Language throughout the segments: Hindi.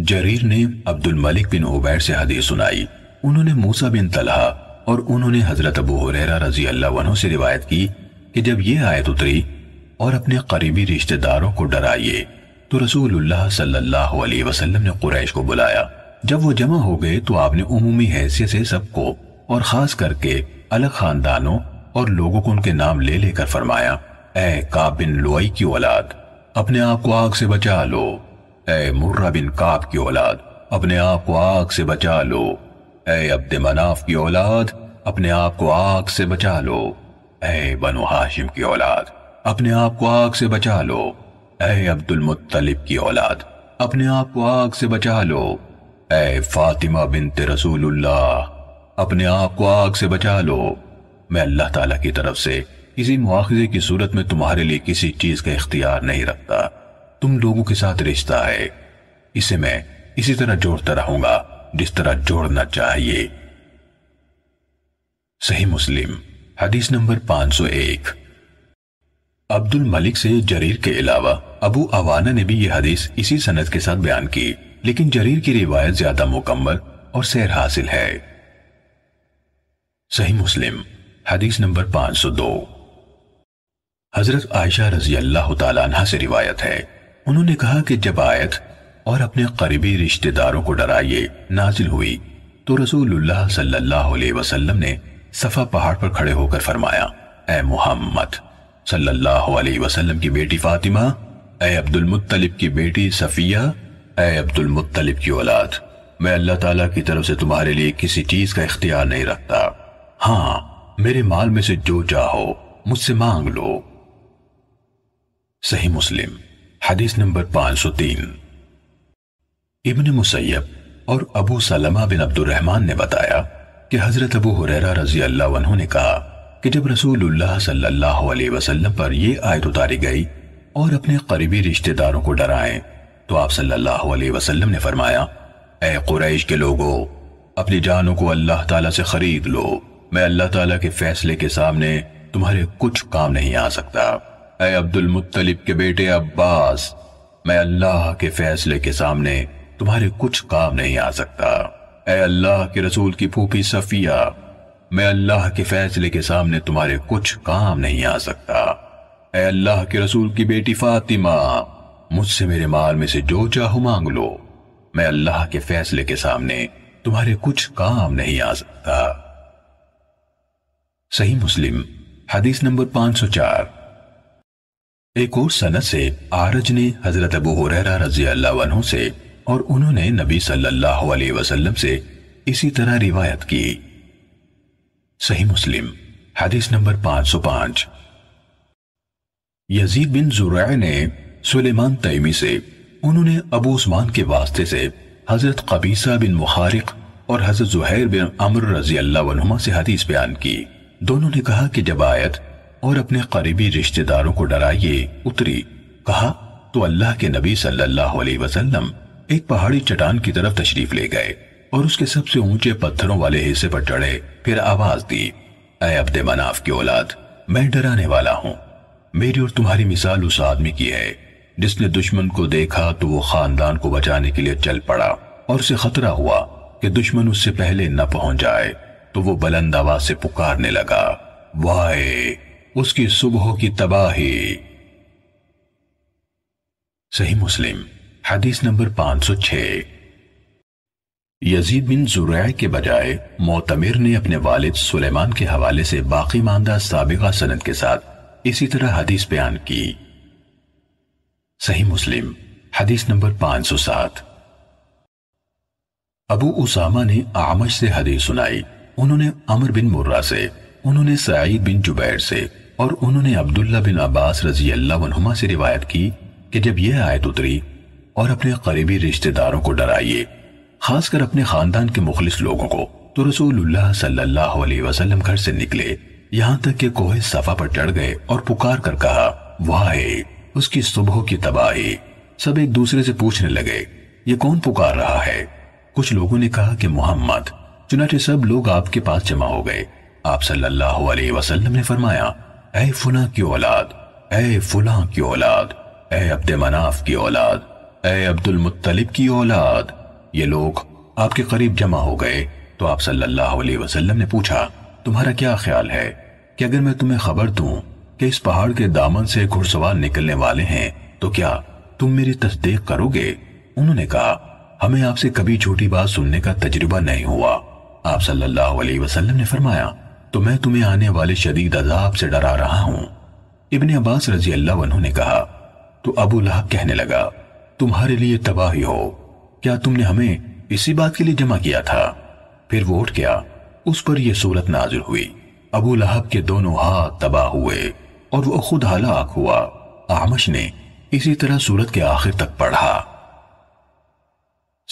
जरीर ने अब्दुल मलिक बिन उबैर से हदीस सुनाई उन्होंने मूसा बिन तलहा और उन्होंने हजरत अबू हुरैरा रजी अल्लाह से रिवायत की कि जब ये आयत उतरी और अपने करीबी रिश्तेदारों को डराइए तो रसूलुल्लाह सल्लल्लाहु अलैहि वसल्लम ने कुरैश को बुलाया जब वो जमा हो गए तो आपने उमूमी हैसियत से सबको और खास करके अलग खानदानों और लोगों को उनके नाम ले लेकर फरमाया ए काबिन लोई की औलाद अपने आप को आग से बचा लो ए मुर्रा बिन काब की औलाद अपने आप को आग से बचा लो ए अब्द मनाफ की औलाद अपने आप को आग से बचा लो ए बनु हाशिम की औलाद अपने आप को आग से बचा लो ए अब्दुल मुत्तलिब की औलाद अपने आप को आग से बचा लो ए फातिमा बिनते रसूलुल्लाह अपने आप को आग से बचा लो मैं अल्लाह ताला की तरफ से किसी मुआवजे की सूरत में तुम्हारे लिए किसी चीज का इख्तियार नहीं रखता तुम लोगों के साथ रिश्ता है इसे मैं इसी तरह जोड़ता रहूंगा जिस तरह जोड़ना चाहिए सही मुस्लिम हदीस नंबर 501 अब्दुल मलिक से जरीर के अलावा अबू अवाना ने भी यह हदीस इसी सनद के साथ बयान की लेकिन जरीर की रिवायत ज्यादा मुकम्मल और सैर हासिल है सही मुस्लिम हदीस नंबर 502 हजरत आयशा रजी अल्लाह तला से रिवायत है उन्होंने कहा कि जब आयत और अपने करीबी रिश्तेदारों को डराइए नाजिल हुई तो रसूलुल्लाह सल्लल्लाहु अलैहि वसल्लम ने सफा पहाड़ पर खड़े होकर फरमाया ए मोहम्मद सल्लल्लाहु अलैहि वसल्लम की बेटी फातिमा ए अब्दुल मुत्तलिब की बेटी सफिया ए अब्दुल मुत्तलिब की औलाद मैं अल्लाह ताला की तरफ से तुम्हारे लिए किसी चीज का इख्तियार नहीं रखता हाँ मेरे माल में से जो चाहो मुझसे मांग लो सही मुस्लिम हदीस नंबर 503 इब्न मुसैब और अबू सलमा बिन अब्दुल रहमान ने बताया कि हजरत अबू हुरैरा रजी अल्लाह वन्हु ने कहा कि जब रसूलुल्लाह सल्लल्लाहु अलैहि वसल्लम पर यह आयत उतारी गई और अपने करीबी रिश्तेदारों को डराए तो आप सल्लल्लाहु अलैहि वसल्लम ने फरमाया ए कुरैश के लोगों अपनी जानों को अल्लाह ताला से खरीद लो मैं अल्लाह ताला के फैसले के सामने तुम्हारे कुछ काम नहीं आ सकता ए अब्दुल मुत्तलिब के बेटे अब्बास मैं अल्लाह के फैसले के सामने तुम्हारे कुछ काम नहीं आ सकता ए अल्लाह के रसूल की फूफी सफिया मैं अल्लाह के फैसले के सामने तुम्हारे कुछ काम नहीं आ सकता ए अल्लाह के रसूल की बेटी फातिमा मुझसे मेरे माल में से जो चाहो मांग लो मैं अल्लाह के फैसले के सामने तुम्हारे कुछ काम नहीं आ सकता सही मुस्लिम हदीस नंबर पांच सौ चार एक और सनत से आरज ने हजरत अबू हुरैरा रजी अल्लाह से और उन्होंने नबी सल्लल्लाहु अलैहि वसल्लम से इसी तरह रिवायत की सही मुस्लिम हदीस नंबर 505 यजीद बिन जुरैय ने सुलेमान तैमी से उन्होंने अबू उस्मान के वास्ते से हजरत कबीसा बिन मुखारिक और हजरत जुहैर बिन अमर रजी अल्लाह से हदीस बयान की दोनों ने कहा कि जब आयत और अपने करीबी रिश्तेदारों को डराइए उतरी कहा तो अल्लाह के नबी सल्लल्लाहु अलैहि वसल्लम एक पहाड़ी चट्टान की तरफ तशरीफ ले गए और उसके सबसे ऊंचे पत्थरों वाले हिस्से पर चढ़े फिर आवाज दी अः अब्दे मनाफ की औलाद मैं डराने वाला हूँ मेरी और तुम्हारी मिसाल उस आदमी की है जिसने दुश्मन को देखा तो वो खानदान को बचाने के लिए चल पड़ा और उसे खतरा हुआ कि दुश्मन उससे पहले न पहुंच जाए तो वो बुलंद आवाज से पुकारने लगा वाह उसकी सुबह की तबाही सही मुस्लिम हदीस नंबर 506 यजीद बिन जुरैय के बजाय मोतमिर ने अपने वालिद सुलेमान के हवाले से बाकी मानदा साबिका सनद के साथ इसी तरह हदीस बयान की सही मुस्लिम हदीस नंबर 507 अबू उसामा ने आमश से हदीस सुनाई उन्होंने अमर बिन मुर्रा से उन्होंने सईद बिन जुबैर से और उन्होंने अब्दुल्ला बिन अब्बास रजी अल्लाह से रिवायत की कि जब यह आयत उतरी और अपने करीबी रिश्तेदारों को डराइए खासकर अपने खानदान के मुखलिस लोगों को तो रसूलुल्लाह सल्लल्लाहु अलैहि वसल्लम घर से निकले यहाँ तक कि कोहे सफा पर चढ़ गए और पुकार कर कहा वाह उसकी सुबह की तबाही सब एक दूसरे से पूछने लगे ये कौन पुकार रहा है कुछ लोगों ने कहा कि मोहम्मद चुनाचे सब लोग आपके पास जमा हो गए आप सल्लल्लाहु अलैहि वसल्लम ने फरमाया ऐ फुला की औलाद ऐ फुला की औलाद ऐ अब्द मनाफ की औलाद ऐ अब्दुल मुत्तलिब की औलाद ये लोग आपके करीब जमा हो गए तो आप सल्लल्लाहु अलैहि वसल्लम ने पूछा तुम्हारा क्या ख्याल है कि अगर मैं तुम्हें खबर दूं कि इस पहाड़ के दामन से घुड़सवार निकलने वाले हैं तो क्या तुम मेरी तस्दीक करोगे उन्होंने कहा हमें आपसे कभी झूठी बात सुनने का तजुर्बा नहीं हुआ आप सल्लल्लाहु अलैहि वसल्लम ने फरमाया तो मैं तुम्हें आने वाले शदीद अजाब से डरा रहा हूं इबन अब्बास रजी अल्लाह उन्होंने कहा तो अबू लहब कहने लगा तुम्हारे लिए तबाही हो क्या तुमने हमें इसी बात के लिए जमा किया था फिर वो उठ गया उस पर यह सूरत नाजुल हुई अबू लहब के दोनों हाथ तबाह हुए और वह खुद हलाक हुआ आमश ने इसी तरह सूरत के आखिर तक पढ़ा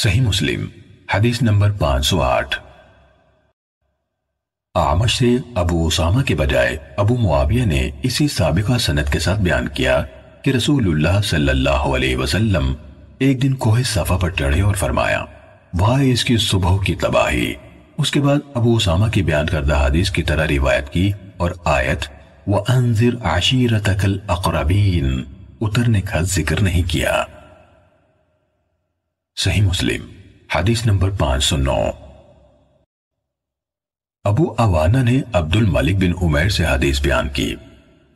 सही मुस्लिम हदीस नंबर 508 आमश से अबू उसामा के बजाय अबू मुआविया ने इसी सबका सनत के साथ बयान किया कि रसूलुल्लाह सल्लल्लाहु अलैहि वसल्लम एक दिन कोहे सफा पर चढ़े और फरमाया वाह इसकी सुबह की तबाही उसके बाद अबू उसामा की बयान करदा हदीस की तरह रिवायत की और आयत व अनजिर आशीरतकल अकरबीन उतरने का जिक्र नहीं किया सही मुस्लिम हदीस नंबर पांच सौ नौ अबू अवाना ने अब्दुल मलिक बिन उमैर से हदीस बयान की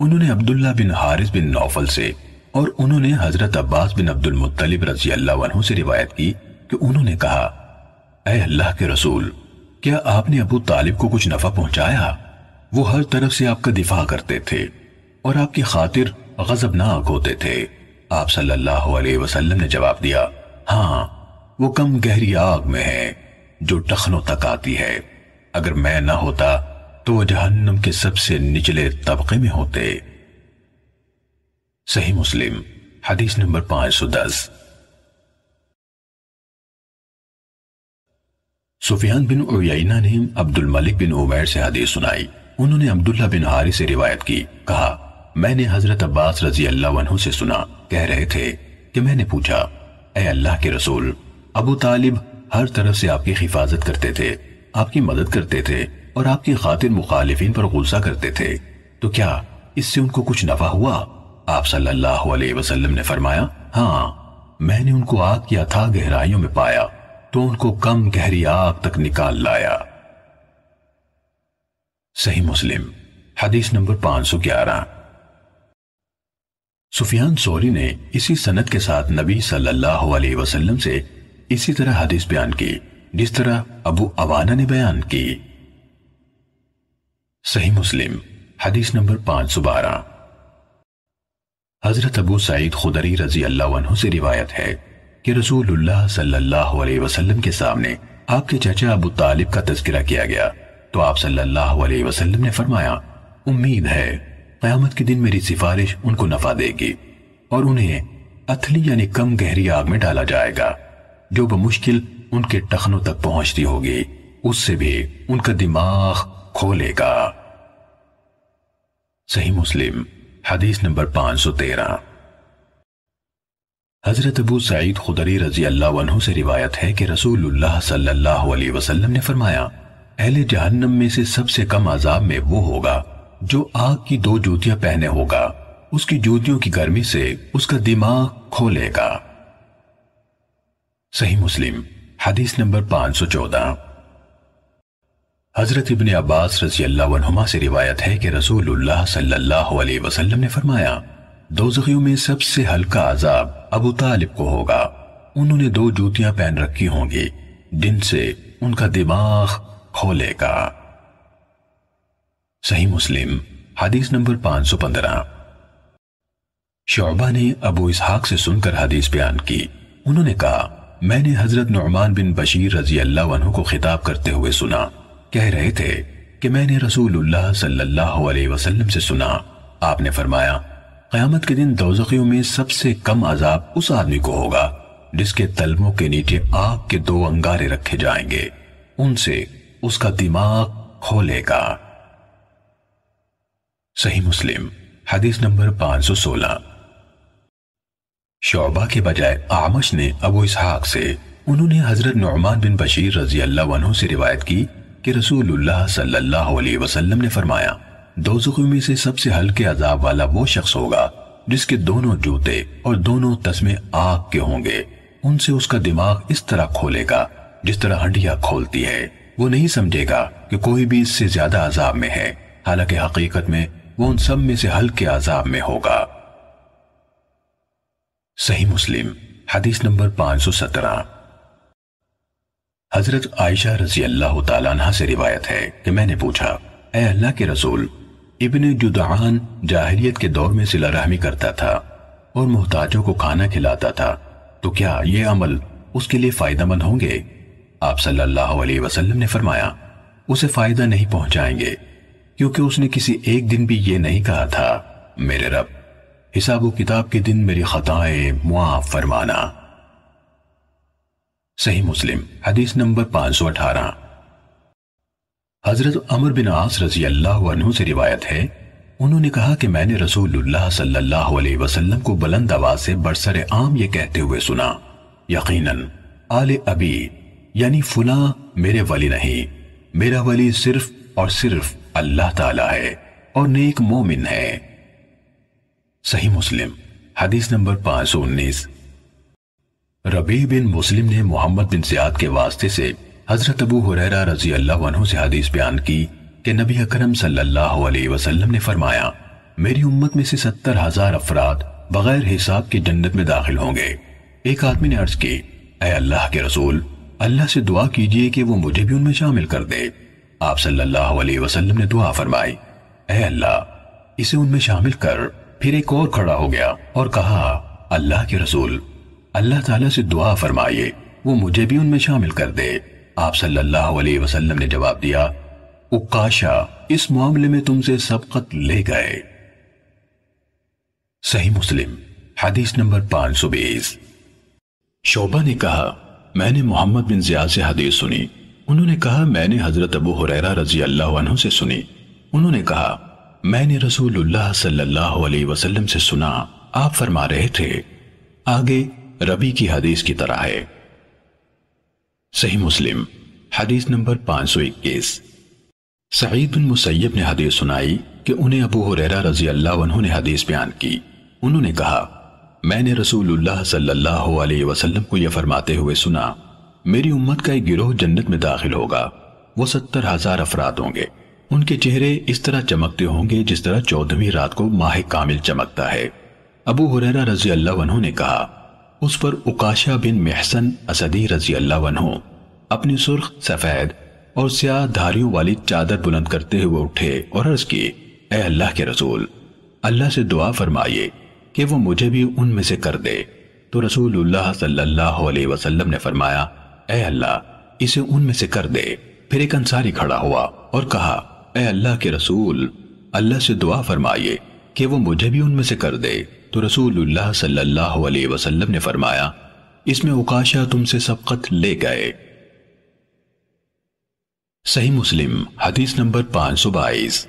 उन्होंने अब्दुल्ला बिन हारिस बिन नौफल से और उन्होंने हजरत अब्बास बिन अब्दुल मुत्तलिब रजी अल्लाह से रिवायत की कि उन्होंने कहा अः अल्लाह के रसूल क्या आपने अबू तालिब को कुछ नफा पहुंचाया वो हर तरफ से आपका दिफा करते थे और आपकी खातिर गजबनाक होते थे आप सल्लल्लाहु अलैहि वसल्लम ने जवाब दिया हाँ वो कम गहरी आग में है जो टखनों तक आती है अगर मैं ना होता तो वह जहन्नम के सबसे निचले तबके में होते सही मुस्लिम हदीस नंबर पांच सौ दस सुफियान बिन उयना ने अब्दुल मलिक बिन उमैर से हदीस सुनाई उन्होंने अब्दुल्ला बिन हारी से रिवायत की कहा मैंने हजरत अब्बास रजी अल्लाह से सुना कह रहे थे कि मैंने पूछा ए अल्लाह के रसूल अबू तालिब हर तरफ से आपकी हिफाजत करते थे आपकी मदद करते थे और आपकी खातिर मुखालिफिन पर गुस्सा करते थे तो क्या इससे उनको कुछ नफा हुआ आप सल्लल्लाहु अलैहि वसल्लम ने फरमाया हाँ मैंने उनको आग की अथा गहराइयों में पाया तो उनको कम गहरी आग तक निकाल लाया सही मुस्लिम हदीस नंबर पांच सौ ग्यारह सुफियान सोरी ने इसी सनत के साथ नबी सल्लल्लाहु अलैहि वसल्लम से इसी तरह हदीस बयान की जिस तरह अबू अवाना ने बयान की सही मुस्लिम हदीस नंबर पांच सौ बारह हजरत अबू सईद खुदरी रजी अल्लाह से रिवायत है कि रसूलुल्लाह सल्लल्लाहु अलैहि वसल्लम के सामने आपके चाचा अबू तालिब का तस्करा किया गया तो आप सल्लल्लाहु अलैहि वसल्लम ने फरमाया उम्मीद है क्यामत के दिन मेरी सिफारिश उनको नफा देगी और उन्हें अथली यानी कम गहरी आग में डाला जाएगा जो बमुश्किल उनके टखनों तक पहुंचती होगी उससे भी उनका दिमाग खोलेगा सही मुस्लिम हदीस नंबर 513 सौ तेरह हजरत अबू सईद खुदरी रजी अल्लाह से रिवायत है कि रसूलुल्लाह सल्लल्लाहु अलैहि वसल्लम ने फरमाया अहले जहन्नम में से सबसे कम आजाब में वो होगा जो आग की दो जूतियां पहने होगा उसकी जूतियों की गर्मी से उसका दिमाग खोलेगा सही मुस्लिम हदीस नंबर 514 हजरत इब्ने अब्बास रजी अल्लाह से रिवायत है कि रसूलुल्लाह सल्लल्लाहु अलैहि वसल्लम ने फरमाया दोजखियों में सबसे हल्का अजाब अबू तालिब को होगा उन्होंने दो जूतियां पहन रखी होंगी जिनसे उनका दिमाग खोलेगा सही मुस्लिम हदीस नंबर 515 शोबा ने अबू इसहाक से सुनकर हदीस बयान की उन्होंने कहा मैंने हजरत नुमान बिन बशीर रजी अल्लाह को खिताब करते हुए सुना कह रहे थे कि मैंने रसूलुल्लाह सल्लल्लाहु अलैहि वसल्लम से सुना आपने फरमाया क़यामत के दिन दोजखियों में सबसे कम अजाब उस आदमी को होगा जिसके तलमों के नीचे आग के दो अंगारे रखे जाएंगे उनसे उसका दिमाग खोलेगा सही मुस्लिम हदीस नंबर 516 शोबा के बजाय आमश ने अबू इसहाक से उन्होंने हजरत नुमान बिन बशीर रजी अल्लाह से रिवायत की कि रसूलुल्लाह सल्लल्लाहु अलैहि वसल्लम ने फरमाया दो में से सबसे हल्के अजाब वाला वो शख्स होगा जिसके दोनों जूते और दोनों तस्मे आग के होंगे उनसे उसका दिमाग इस तरह खोलेगा जिस तरह हंडिया खोलती है वो नहीं समझेगा कि कोई भी इससे ज्यादा अजाब में है हालांकि हकीकत में वो उन सब में से हल्के अजाब में होगा सही मुस्लिम हदीस नंबर 517 हजरत आयशा रजी अल्लाह तला से रिवायत है कि मैंने पूछा ए अल्लाह के रसूल इबन जुदान जाहिलियत के दौर में सिला रहमी करता था और मोहताजों को खाना खिलाता था तो क्या यह अमल उसके लिए फायदेमंद होंगे आप सल्लल्लाहु अलैहि वसल्लम ने फरमाया उसे फायदा नहीं पहुंचाएंगे क्योंकि उसने किसी एक दिन भी ये नहीं कहा था मेरे रब हिसाब किताब के दिन मेरी खताए मुआफ फरमाना सही मुस्लिम हदीस नंबर 518 हजरत अमर बिन आस रजी अल्लाह से रिवायत है उन्होंने कहा कि मैंने रसूलुल्लाह सल्लल्लाहु अलैहि वसल्लम को बुलंद आवाज से बरसर आम ये कहते हुए सुना यकीनन आले अबी यानी फुला मेरे वली नहीं मेरा वली सिर्फ और सिर्फ अल्लाह ताला है और नेक मोमिन है सही मुस्लिम हदीस नंबर पांच सौ उन्नीस रबी बिन मुस्लिम ने मोहम्मद बिन जियाद के वास्ते से हजरत अबू हुरैरा रजी अल्लाह से हदीस बयान की कि नबी अकरम सल्लल्लाहु अलैहि वसल्लम ने फरमाया मेरी उम्मत में से सत्तर हजार अफराद बगैर हिसाब के जन्नत में दाखिल होंगे एक आदमी ने अर्ज की अः अल्लाह के रसूल अल्लाह से दुआ कीजिए कि वो मुझे भी उनमें शामिल कर दे आप सल्लल्लाहु अलैहि वसल्लम ने दुआ फरमाई अः अल्लाह इसे उनमें शामिल कर फिर एक और खड़ा हो गया और कहा अल्लाह के रसूल अल्लाह ताला से दुआ फरमाइए वो मुझे भी उनमें शामिल कर दे आप सल्लल्लाहु अलैहि वसल्लम ने जवाब दिया उकाशा इस मामले में तुमसे सबकत ले गए सही मुस्लिम हदीस नंबर पांच सौ बीस शोभा ने कहा मैंने मोहम्मद बिन जियाद से हदीस सुनी उन्होंने कहा मैंने हजरत अबू हुरैरा रजी अल्लाह से सुनी उन्होंने कहा मैंने रसूलुल्लाह सल्लल्लाहु अलैहि वसल्लम से सुना आप फरमा रहे थे आगे रबी की हदीस की तरह है सही मुस्लिम हदीस नंबर 521 सईद बिन मुसैब ने हदीस सुनाई कि उन्हें अबू हुरैरा रजी अल्लाह ने हदीस बयान की उन्होंने कहा मैंने रसूलुल्लाह सल्लल्लाहु अलैहि वसल्लम को यह फरमाते हुए सुना मेरी उम्मत का एक गिरोह जन्नत में दाखिल होगा वो सत्तर हजार अफराद होंगे उनके चेहरे इस तरह चमकते होंगे जिस तरह चौदहवीं रात को माह कामिल चमकता है अबू हुरैरा रजी अल्लाह ने कहा उस पर उकाशा बिन महसन असदी रजी अल्लाह अपनी सुर्ख सफेद और स्याह धारियों वाली चादर बुलंद करते हुए उठे और अर्ज की ए अल्लाह के रसूल अल्लाह से दुआ फरमाइए कि वो मुझे भी उनमें से कर दे तो रसूलुल्लाह सल्लल्लाहु अलैहि वसल्लम ने फरमाया ए अल्लाह इसे उनमें से कर दे फिर एक अंसारी खड़ा हुआ और कहा ए अल्लाह के रसूल अल्लाह से दुआ फरमाइए कि वो मुझे भी उनमें से कर दे तो रसूलुल्लाह सल्लल्लाहु अलैहि वसल्लम ने फरमाया इसमें उकाशा तुमसे सबकत ले गए सही मुस्लिम हदीस नंबर पांच सौ बाईस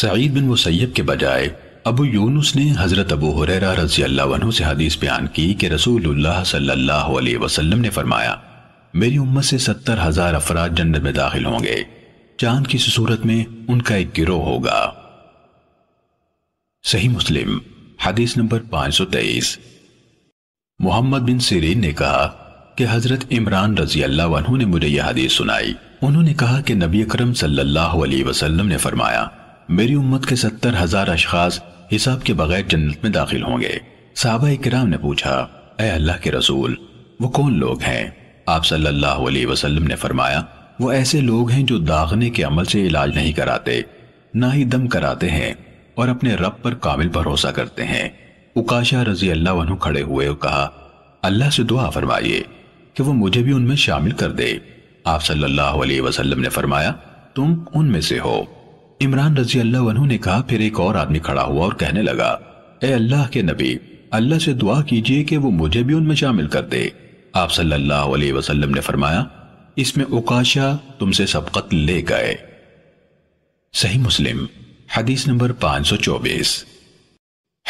सईद बिन मुसैब के बजाय अबू यूनुस ने हजरत अबू हुरैरा रजी अल्लाह से हदीस बयान की कि रसूलुल्लाह सल्लल्लाहु अलैहि वसल्लम ने फरमाया मेरी उम्मत से सत्तर हजार अफराद जन्नत में दाखिल होंगे चांद की सूरत में उनका एक गिरोह होगा सही मुस्लिम हदीस नंबर 523 मोहम्मद बिन सिरीन ने कहा कि हजरत इमरान रजी अल्लाह ने मुझे यह हदीस सुनाई उन्होंने कहा कि नबी अकरम सल्लल्लाहु अलैहि वसल्लम ने फरमाया मेरी उम्मत के सत्तर हजार अशखास हिसाब के बगैर जन्नत में दाखिल होंगे साहबा कराम ने पूछा ए अल्लाह के रसूल वो कौन लोग हैं आप सल्लल्लाहु अलैहि ने फरमाया वो ऐसे लोग हैं जो दागने के अमल से इलाज नहीं कराते ना ही दम कराते हैं और अपने रब पर कामिल भरोसा करते हैं उकाशा रजी अल्लाह खड़े हुए और कहा अल्लाह से दुआ फरमाइए कि वो मुझे भी उनमें शामिल कर दे आप सल्लल्लाहु अलैहि वसल्लम ने फरमाया तुम उनमें से हो इमरान रजी अल्लाह ने कहा फिर एक और आदमी खड़ा हुआ और कहने लगा ए अल्लाह के नबी अल्लाह से दुआ कीजिए कि वो मुझे भी उनमें शामिल कर दे आप सल्लल्लाहु अलैहि वसल्लम ने फरमाया इसमें उकाशा तुमसे सबकत ले गए सही मुस्लिम हदीस नंबर 524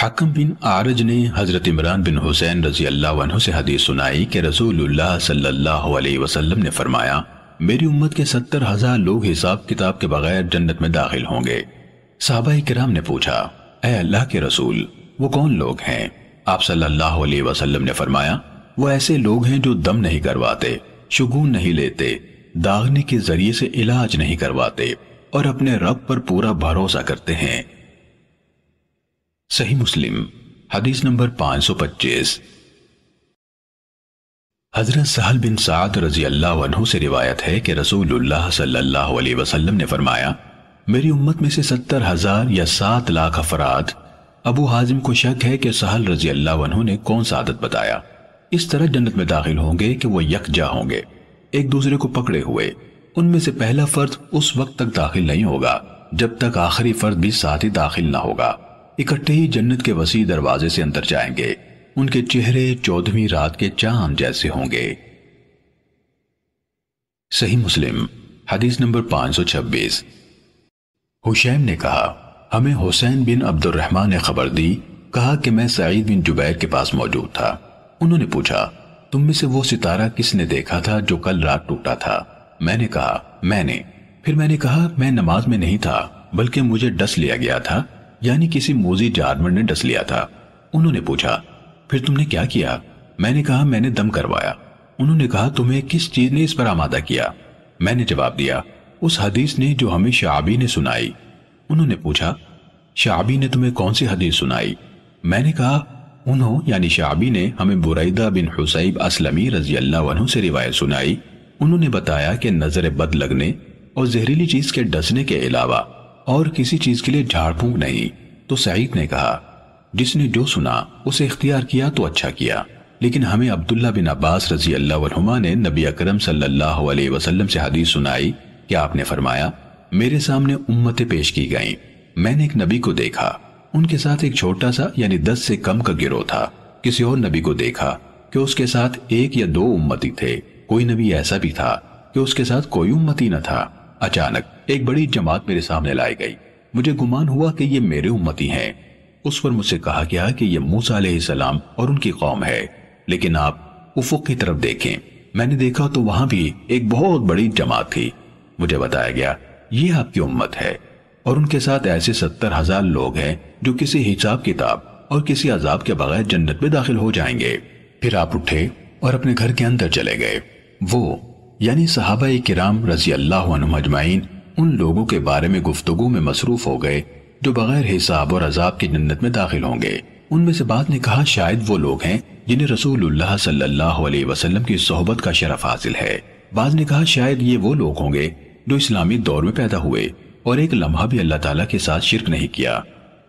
हकम बिन आरज ने हजरत इमरान बिन हुसैन रजी अल्लाह से हदीस सुनाई कि रसूलुल्लाह सल्लल्लाहु अलैहि वसल्लम ने फरमाया मेरी उम्मत के सत्तर हजार लोग हिसाब किताब के बगैर जन्नत में दाखिल होंगे साहबा कराम ने पूछा ए अल्लाह के रसूल वो कौन लोग हैं आप सल्लाह ने फरमाया वो ऐसे लोग हैं जो दम नहीं करवाते शुगुन नहीं लेते दागने के जरिए से इलाज नहीं करवाते और अपने रब पर पूरा भरोसा करते हैं सही मुस्लिम हदीस नंबर 525 हजरत सहल बिन साद रजी अल्लाह से रिवायत है कि रसूलुल्लाह सल्लल्लाहु अलैहि वसल्लम ने फरमाया मेरी उम्मत में से सत्तर हजार या सात लाख अफराद अबू हाजिम को शक है कि सहल रजी अल्लाह वनहू ने कौन सा आदत बताया इस तरह जन्नत में दाखिल होंगे कि वह यकजा होंगे एक दूसरे को पकड़े हुए उनमें से पहला फर्द उस वक्त तक दाखिल नहीं होगा जब तक आखिरी फर्द भी साथ ही दाखिल ना होगा इकट्ठे ही जन्नत के वसी दरवाजे से अंदर जाएंगे उनके चेहरे चौदहवीं रात के चांद जैसे होंगे सही मुस्लिम हदीस नंबर 526 हुशैम ने कहा हमें हुसैन बिन अब्दुलरहमान ने खबर दी कहा कि मैं सईद बिन जुबैर के पास मौजूद था उन्होंने पूछा तुम में से वो सितारा किसने देखा था जो कल रात टूटा था मैंने कहा मैंने फिर मैंने कहा मैं नमाज में नहीं था बल्कि मुझे डस लिया गया था यानी किसी मोजी जानवर ने डस लिया था उन्होंने पूछा फिर तुमने क्या किया मैंने कहा मैंने दम करवाया उन्होंने कहा तुम्हें किस चीज ने इस पर आमादा किया मैंने जवाब दिया उस हदीस ने जो हमें शाबी ने सुनाई उन्होंने पूछा शाबी ने तुम्हें कौन सी हदीस सुनाई मैंने कहा उन्हों यानी शाबी ने हमें बुरैदा बिन हुसैब असलमी रजी अल्लाह से रिवायत सुनाई उन्होंने बताया कि नजर बद लगने और जहरीली चीज के डसने के अलावा और किसी चीज के लिए झाड़ फूंक नहीं तो सईद ने कहा जिसने जो सुना उसे इख्तियार किया तो अच्छा किया लेकिन हमें अब्दुल्ला बिन अब्बास रजी अल्लाह ने नबी अकरम सल्लल्लाहु अलैहि वसल्लम से हदीस सुनाई कि आपने फरमाया मेरे सामने उम्मतें पेश की गईं मैंने एक नबी को देखा उनके साथ एक छोटा सा यानी दस से कम का गिरोह था किसी और नबी को देखा कि उसके साथ एक या दो उम्मती थे कोई नबी ऐसा भी था कि उसके साथ कोई उम्मती न था अचानक एक बड़ी जमात मेरे सामने लाई गई मुझे गुमान हुआ कि ये मेरे उम्मती हैं उस पर मुझसे कहा गया कि ये मूसा सलाम और उनकी कौम है लेकिन आप उफुक की तरफ देखें मैंने देखा तो वहां भी एक बहुत बड़ी जमात थी मुझे बताया गया ये आपकी उम्मत है और उनके साथ ऐसे सत्तर हजार लोग हैं जो किसी हिसाब किताब और किसी अजाब के बगैर जन्नत में दाखिल हो जाएंगे फिर आप उठे और अपने घर के अंदर चले गए वो यानी सहाबा किराम रजी अल्लाह अजमाइन उन लोगों के बारे में गुफ्तगु में मसरूफ हो गए जो बगैर हिसाब और अजाब की जन्नत में दाखिल होंगे उनमें से बाद ने कहा शायद वो लोग हैं जिन्हें रसूलुल्लाह सल्लल्लाहु अलैहि वसल्लम की सोहबत का शरफ हासिल है बाद ने कहा शायद ये वो लोग होंगे जो इस्लामी दौर में पैदा हुए और एक लम्हा भी अल्लाह ताला के साथ शिरक नहीं किया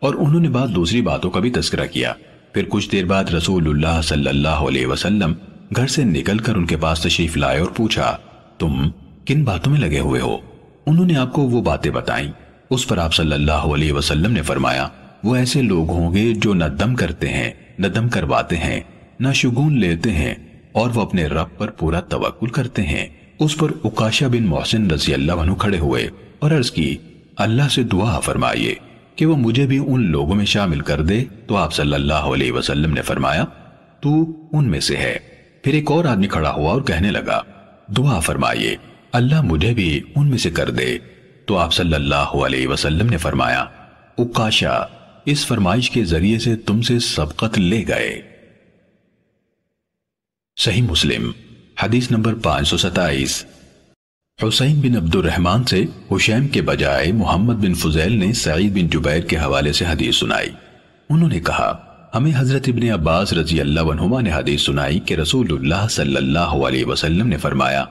और उन्होंने बाद दूसरी बातों का भी तस्करा किया फिर कुछ देर बाद रसूलुल्लाह सल्लल्लाहु अलैहि वसल्लम घर से निकलकर उनके पास तशरीफ लाए और पूछा तुम किन बातों में लगे हुए हो उन्होंने आपको वो बातें बताई उस पर आप सल्लल्लाहु अलैहि वसल्लम ने फरमाया वो ऐसे लोग होंगे जो न दम करते हैं न दम करवाते हैं न शुगुन लेते हैं और वो अपने रब पर पूरा तवक्ल करते हैं उस पर उकाशा बिन मोहसिन रजी अल्लाह खड़े हुए और अर्ज की अल्लाह से दुआ फरमाइए कि वो मुझे भी उन लोगों में शामिल कर दे तो आप सल्लल्लाहु अलैहि वसल्लम ने फरमाया तू उनमें से है फिर एक और आदमी खड़ा हुआ और कहने लगा दुआ फरमाइए अल्लाह मुझे भी उनमें से कर दे तो आप सल्लल्लाहु अलैहि वसल्लम ने फरमाया उकाशा इस फरमाइश के जरिए से तुमसे सबकत ले गए सही मुस्लिम हदीस नंबर पांच सौ सताइस हुसैन बिन अब्दुलरहमान से हुशैम के बजाय मोहम्मद बिन फुजैल ने सईद बिन जुबैर के हवाले से हदीस सुनाई उन्होंने कहा हमें हजरत इबन अब्बास रजी अल्लाह ने हदीस सुनाई कि रसूलुल्लाह सल्लल्लाहु अलैहि वसल्लम ने फरमाया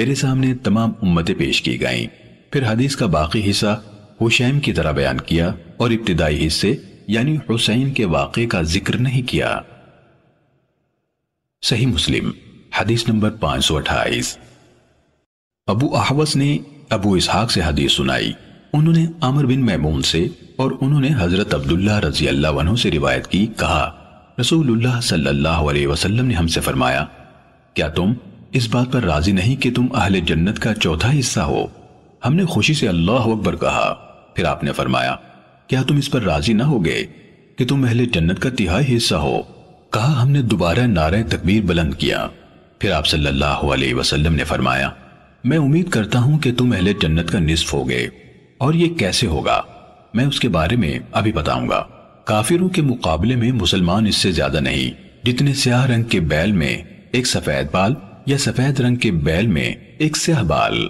मेरे सामने तमाम उम्मतें पेश की गईं फिर हदीस का बाकी हिस्सा हुशैम की तरह बयान किया और इब्तदाई हिस्से यानी हुसैन के वाक़े का जिक्र नहीं किया सही मुस्लिम हदीस नंबर पाँच सौ अट्ठाईस अबू अहवस ने अबू इसहाक से हदीस सुनाई उन्होंने अमर बिन मैमून से और उन्होंने हजरत अब्दुल्ला रजी अल्लाह से रिवायत की कहा रसूलुल्लाह सल्लल्लाहु अलैहि वसल्लम ने हमसे फरमाया क्या तुम इस बात पर राजी नहीं कि तुम अहले जन्नत का चौथा हिस्सा हो हमने खुशी से अल्लाह अकबर कहा फिर आपने फरमाया क्या तुम इस पर राजी ना गए कि तुम अहले जन्नत का तिहाई हिस्सा हो कहा हमने दोबारा नारे तकबीर बुलंद किया फिर आप सल्लल्लाहु अलैहि वसल्लम ने फरमाया मैं उम्मीद करता हूं कि तुम अहले जन्नत का निस्फ हो गए और ये कैसे होगा मैं उसके बारे में अभी बताऊंगा काफिरों के मुकाबले में मुसलमान इससे ज्यादा नहीं जितने स्याह रंग के बैल में एक सफेद बाल या सफेद रंग के बैल में एक स्याह बाल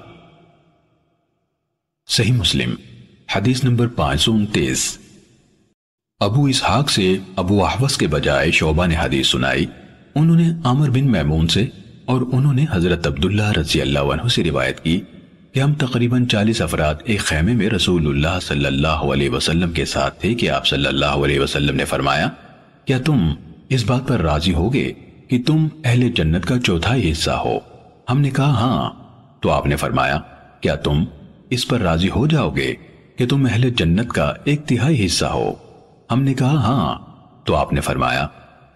सही मुस्लिम हदीस नंबर पांच सौ उनतीस अबू इसहाक से अबू आहवस के बजाय शोभा ने हदीस सुनाई उन्होंने आमर बिन मैमून से और उन्होंने हजरत अब्दुल्ला रजी अल्लाह से रिवायत की कि हम तकरीबन चालीस अफराद एक खेमे में रसूलुल्लाह सल्लल्लाहु अलैहि वसल्लम के साथ थे कि आप सल्लल्लाहु अलैहि वसल्लम ने फरमाया क्या तुम इस बात पर राजी गए कि तुम अहले जन्नत का चौथा हिस्सा हो हमने कहा हाँ तो आपने फरमाया क्या तुम इस पर राजी हो जाओगे कि तुम अहले जन्नत का एक तिहाई हिस्सा हो हमने कहा हाँ तो आपने फरमाया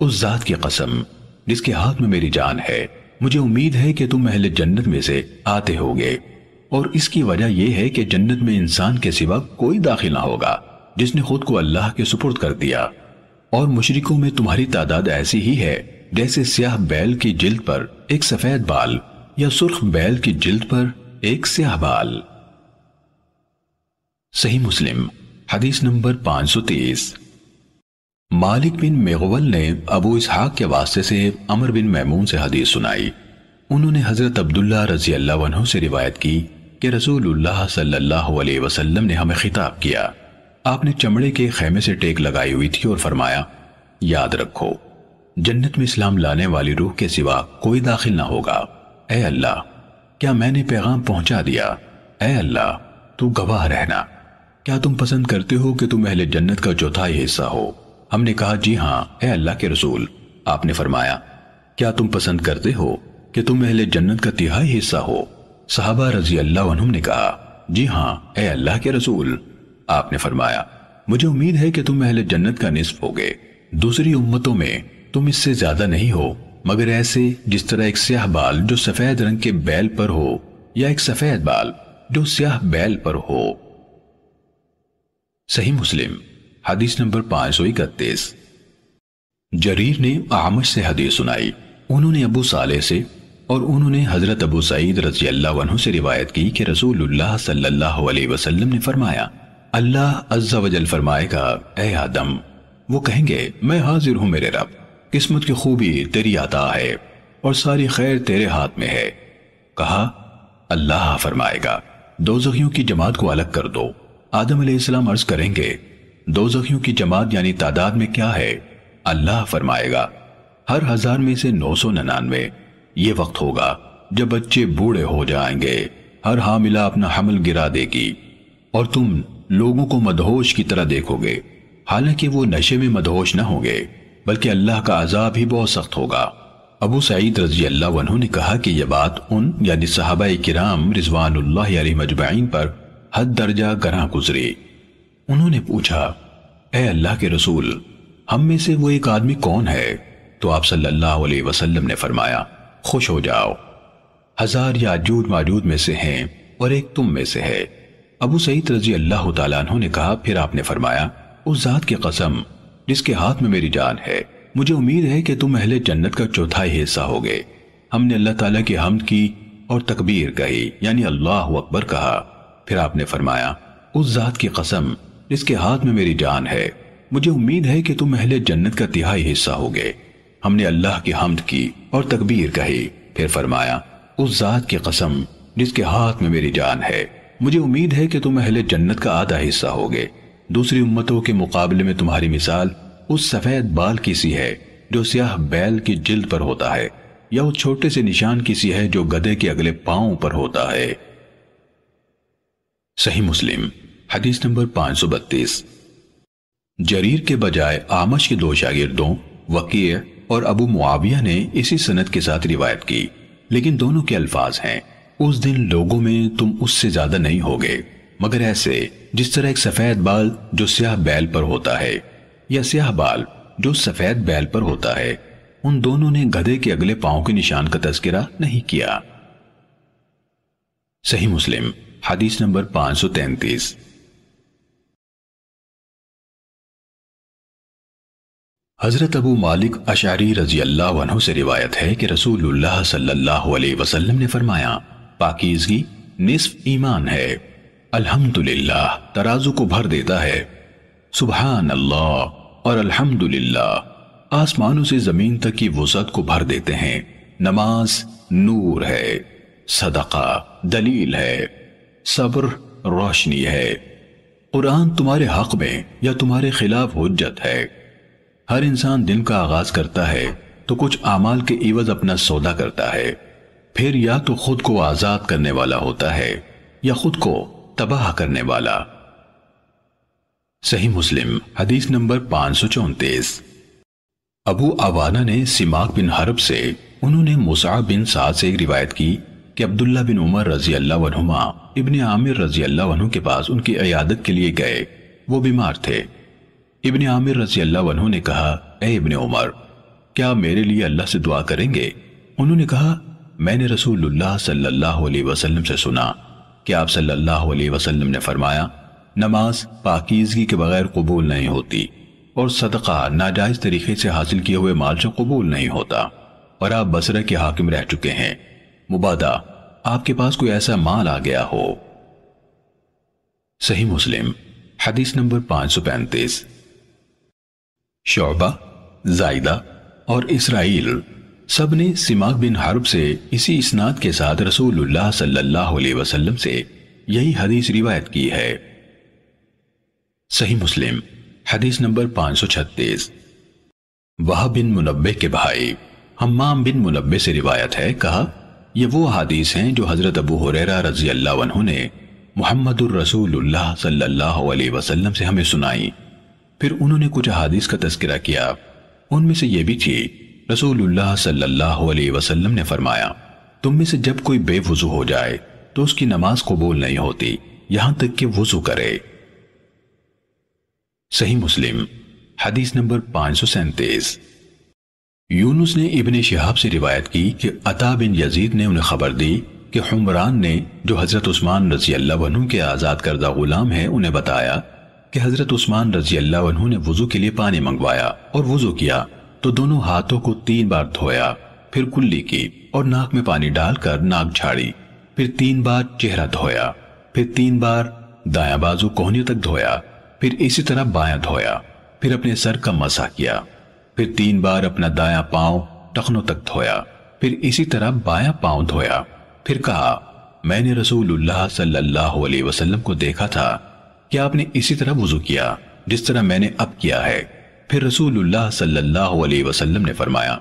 उस जात की कसम जिसके हाथ में मेरी जान है मुझे उम्मीद है कि तुम अहले जन्नत में से आते होगे और इसकी वजह यह है कि जन्नत में इंसान के सिवा कोई दाखिल ना होगा जिसने खुद को अल्लाह के सुपुर्द कर दिया और मुशरिकों में तुम्हारी तादाद ऐसी ही है जैसे स्याह बैल की जिल्द पर एक सफेद बाल या सुर्ख बैल की जिल्द पर एक स्याह बाल सही मुस्लिम हदीस नंबर पांच सौ तीस मालिक बिन मेगवल ने अबू इसहाक के वास्ते से अमर बिन मैमून से हदीस सुनाई उन्होंने हजरत अब्दुल्ला रजी अल्लाह से रिवायत की कि रसूलुल्लाह सल्लल्लाहु अलैहि वसल्लम ने हमें खिताब किया आपने चमड़े के खेमे से टेक लगाई हुई थी और फरमाया याद रखो जन्नत में इस्लाम लाने वाली रूह के सिवा कोई दाखिल ना होगा ए अल्लाह क्या मैंने पैगाम पहुंचा दिया ए अल्लाह तू गवाह रहना क्या तुम पसंद करते हो कि तुम अहले जन्नत का चौथाई हिस्सा हो हमने कहा जी हाँ ए अल्लाह के रसूल आपने फरमाया क्या तुम पसंद करते हो कि तुम अहले जन्नत का तिहाई हिस्सा हो साहबा रजी अल्लाह ने कहा जी हाँ ए अल्लाह के रसूल आपने फरमाया मुझे उम्मीद है कि तुम अहले जन्नत का निस्फ होगे दूसरी उम्मतों में तुम इससे ज्यादा नहीं हो मगर ऐसे जिस तरह एक स्याह बाल जो सफेद रंग के बैल पर हो या एक सफेद बाल जो स्याह बैल पर हो सही मुस्लिम हदीस नंबर पांच सौ इकतीस जरीर ने आमश से हदीस सुनाई उन्होंने अबू साले से और उन्होंने हजरत अबू सईद रजी अल्लाह से रिवायत की कि रसूलुल्लाह सल्लल्लाहु अलैहि वसल्लम ने फरमाया अल्लाह अज्जा वजल फरमाएगा ए आदम वो कहेंगे मैं हाजिर हूं मेरे रब किस्मत की खूबी तेरी आता है और सारी खैर तेरे हाथ में है कहा अल्लाह फरमाएगा दो की जमात को अलग कर दो आदम अलैहिस्सलाम अर्ज करेंगे दो की जमात यानी तादाद में क्या है अल्लाह फरमाएगा हर हजार में से नौ सौ ननानवे ये वक्त होगा जब बच्चे बूढ़े हो जाएंगे हर हामिला अपना हमल गिरा देगी और तुम लोगों को मदहोश की तरह देखोगे हालांकि वो नशे में मदहोश ना होंगे बल्कि अल्लाह का अजाब ही बहुत सख्त होगा अबू सईद रजी अल्लाह ने कहा कि यह बात उन यानी साहबा किराम रिजवान मजमाइन पर हद दर्जा गरा गुजरी उन्होंने पूछा ए अल्लाह के रसूल हम में से वो एक आदमी कौन है तो आप सल्लल्लाहु अलैहि वसल्लम ने फरमाया खुश हो जाओ हजार याजूद माजूद में से हैं और एक तुम में से है अबू सईद रजी अल्लाह तु ने कहा फिर आपने फरमाया उस जात की कसम जिसके हाथ में मेरी जान है मुझे उम्मीद है कि तुम अहले जन्नत का चौथाई हिस्सा हो गए हमने अल्लाह ताला की हमद की और तकबीर कही यानी अल्लाह अकबर कहा फिर आपने फरमाया उस जात की कसम जिसके हाथ में मेरी जान है मुझे उम्मीद है कि तुम अहले जन्नत का तिहाई हिस्सा होगे हमने अल्लाह की हमद की और तकबीर कही फिर फरमाया उस जात की कसम जिसके हाथ में मेरी जान है मुझे उम्मीद है कि तुम अहले जन्नत का आधा हिस्सा होगे दूसरी उम्मतों के मुकाबले में तुम्हारी मिसाल उस सफेद बाल की सी है जो सियाह बैल की जिल्द पर होता है या उस छोटे से निशान की सी है जो गधे के अगले पांव पर होता है सही मुस्लिम हदीस नंबर पांच सौ बत्तीस जरीर के बजाय आमश के दो शागिर्दों वकीय और अबू मुआविया ने इसी सनत के साथ रिवायत की लेकिन दोनों के अल्फाज हैं उस दिन लोगों में तुम उससे ज्यादा नहीं होगे मगर ऐसे जिस तरह एक सफेद बाल जो स्याह बैल पर होता है या स्याह बाल जो सफेद बैल पर होता है उन दोनों ने गधे के अगले पांव के निशान का तस्करा नहीं किया सही मुस्लिम हदीस नंबर पांच सौ तैंतीस हज़रत अबू मालिक अशारी रजी अल्लाह से रिवायत है कि रसूलुल्लाह सल्लल्लाहु अलैहि वसल्लम ने फरमाया पाकिजगी निसफ ईमान है अल्हम्दुलिल्लाह तराजू को भर देता है सुबहान अल्लाह और अल्हम्दुलिल्लाह आसमानों से ज़मीन तक की वसत को भर देते हैं नमाज नूर है सदका दलील है सब्र रोशनी है कुरान तुम्हारे हक में या तुम्हारे खिलाफ हजत है हर इंसान दिन का आगाज करता है तो कुछ आमाल के इवज अपना सौदा करता है फिर या तो खुद को आजाद करने वाला होता है या खुद को तबाह करने वाला सही मुस्लिम हदीस नंबर पांच सौ चौतीस अबू अवाना ने सिमाक बिन हरब से उन्होंने मुसा बिन साद से एक रिवायत की कि अब्दुल्ला बिन उमर रजी अल्लाह इबन आमिर रजी अल्लाह के पास उनकी अयादत के लिए गए वो बीमार थे इबन आमिर रजी अल्लाह ने कहा ए उमर क्या मेरे लिए अल्लाह से दुआ करेंगे उन्होंने कहा मैंने रसूलुल्लाह सल्लल्लाहु अलैहि वसल्लम से सुना कि आप सल्लल्लाहु अलैहि वसल्लम ने फरमाया नमाज पाकिजगी के बगैर कबूल नहीं होती और सदका नाजायज तरीके से हासिल किए हुए माल से कबूल नहीं होता और आप बसरा के हाकिम रह चुके हैं मुबादा आपके पास कोई ऐसा माल आ गया हो सही मुस्लिम हदीस नंबर पांच सौ पैंतीस शोबा जायदा और इसराइल सब ने सिमाक बिन हरब से इसी इसनाद के साथ रसूलुल्लाह सल्लल्लाहु अलैहि वसल्लम से यही हदीस रिवायत की है सही मुस्लिम हदीस नंबर 536 वह बिन मुनबे के भाई हम्माम बिन मुनबे से रिवायत है कहा ये वो हदीस हैं जो हजरत अबू हुरैरा रजी अल्लाह ने मोहम्मद रसूलुल्लाह सल्लल्लाहु अलैहि वसल्लम से हमें सुनाई फिर उन्होंने कुछ अहादीस का तस्करा किया उनमें से यह भी थी रसूलुल्लाह सल्लल्लाहु अलैहि वसल्लम ने फरमाया तुम में से जब कोई बेवजू हो जाए तो उसकी नमाज कबूल नहीं होती यहां तक कि वजू करे सही मुस्लिम हदीस नंबर पांच सौ सैंतीस यूनुस ने इबन शहाब से रिवायत की कि अता बिन यजीद ने उन्हें खबर दी कि हुमरान ने जो हजरत उस्मान रजी अल्लाह के आज़ाद करदा गुलाम है उन्हें बताया कि हजरत उस्मान रजी अल्लाह ने वजू के लिए पानी मंगवाया और वजू किया तो दोनों हाथों को तीन बार धोया फिर कुल्ली की और नाक में पानी डालकर नाक झाड़ी फिर तीन बार चेहरा धोया फिर तीन बार दाया बाजू कोहनी तक धोया फिर इसी तरह बाया धोया फिर अपने सर का मसा किया फिर तीन बार अपना दाया पांव टखनों तक धोया फिर इसी तरह बाया पांव धोया फिर कहा मैंने रसूलुल्लाह सल्लल्लाहु अलैहि वसल्लम को देखा था कि आपने इसी तरह वजू किया जिस तरह मैंने अब किया है फिर रसूलुल्लाह सल्लल्लाहु अलैहि वसल्लम ने फरमाया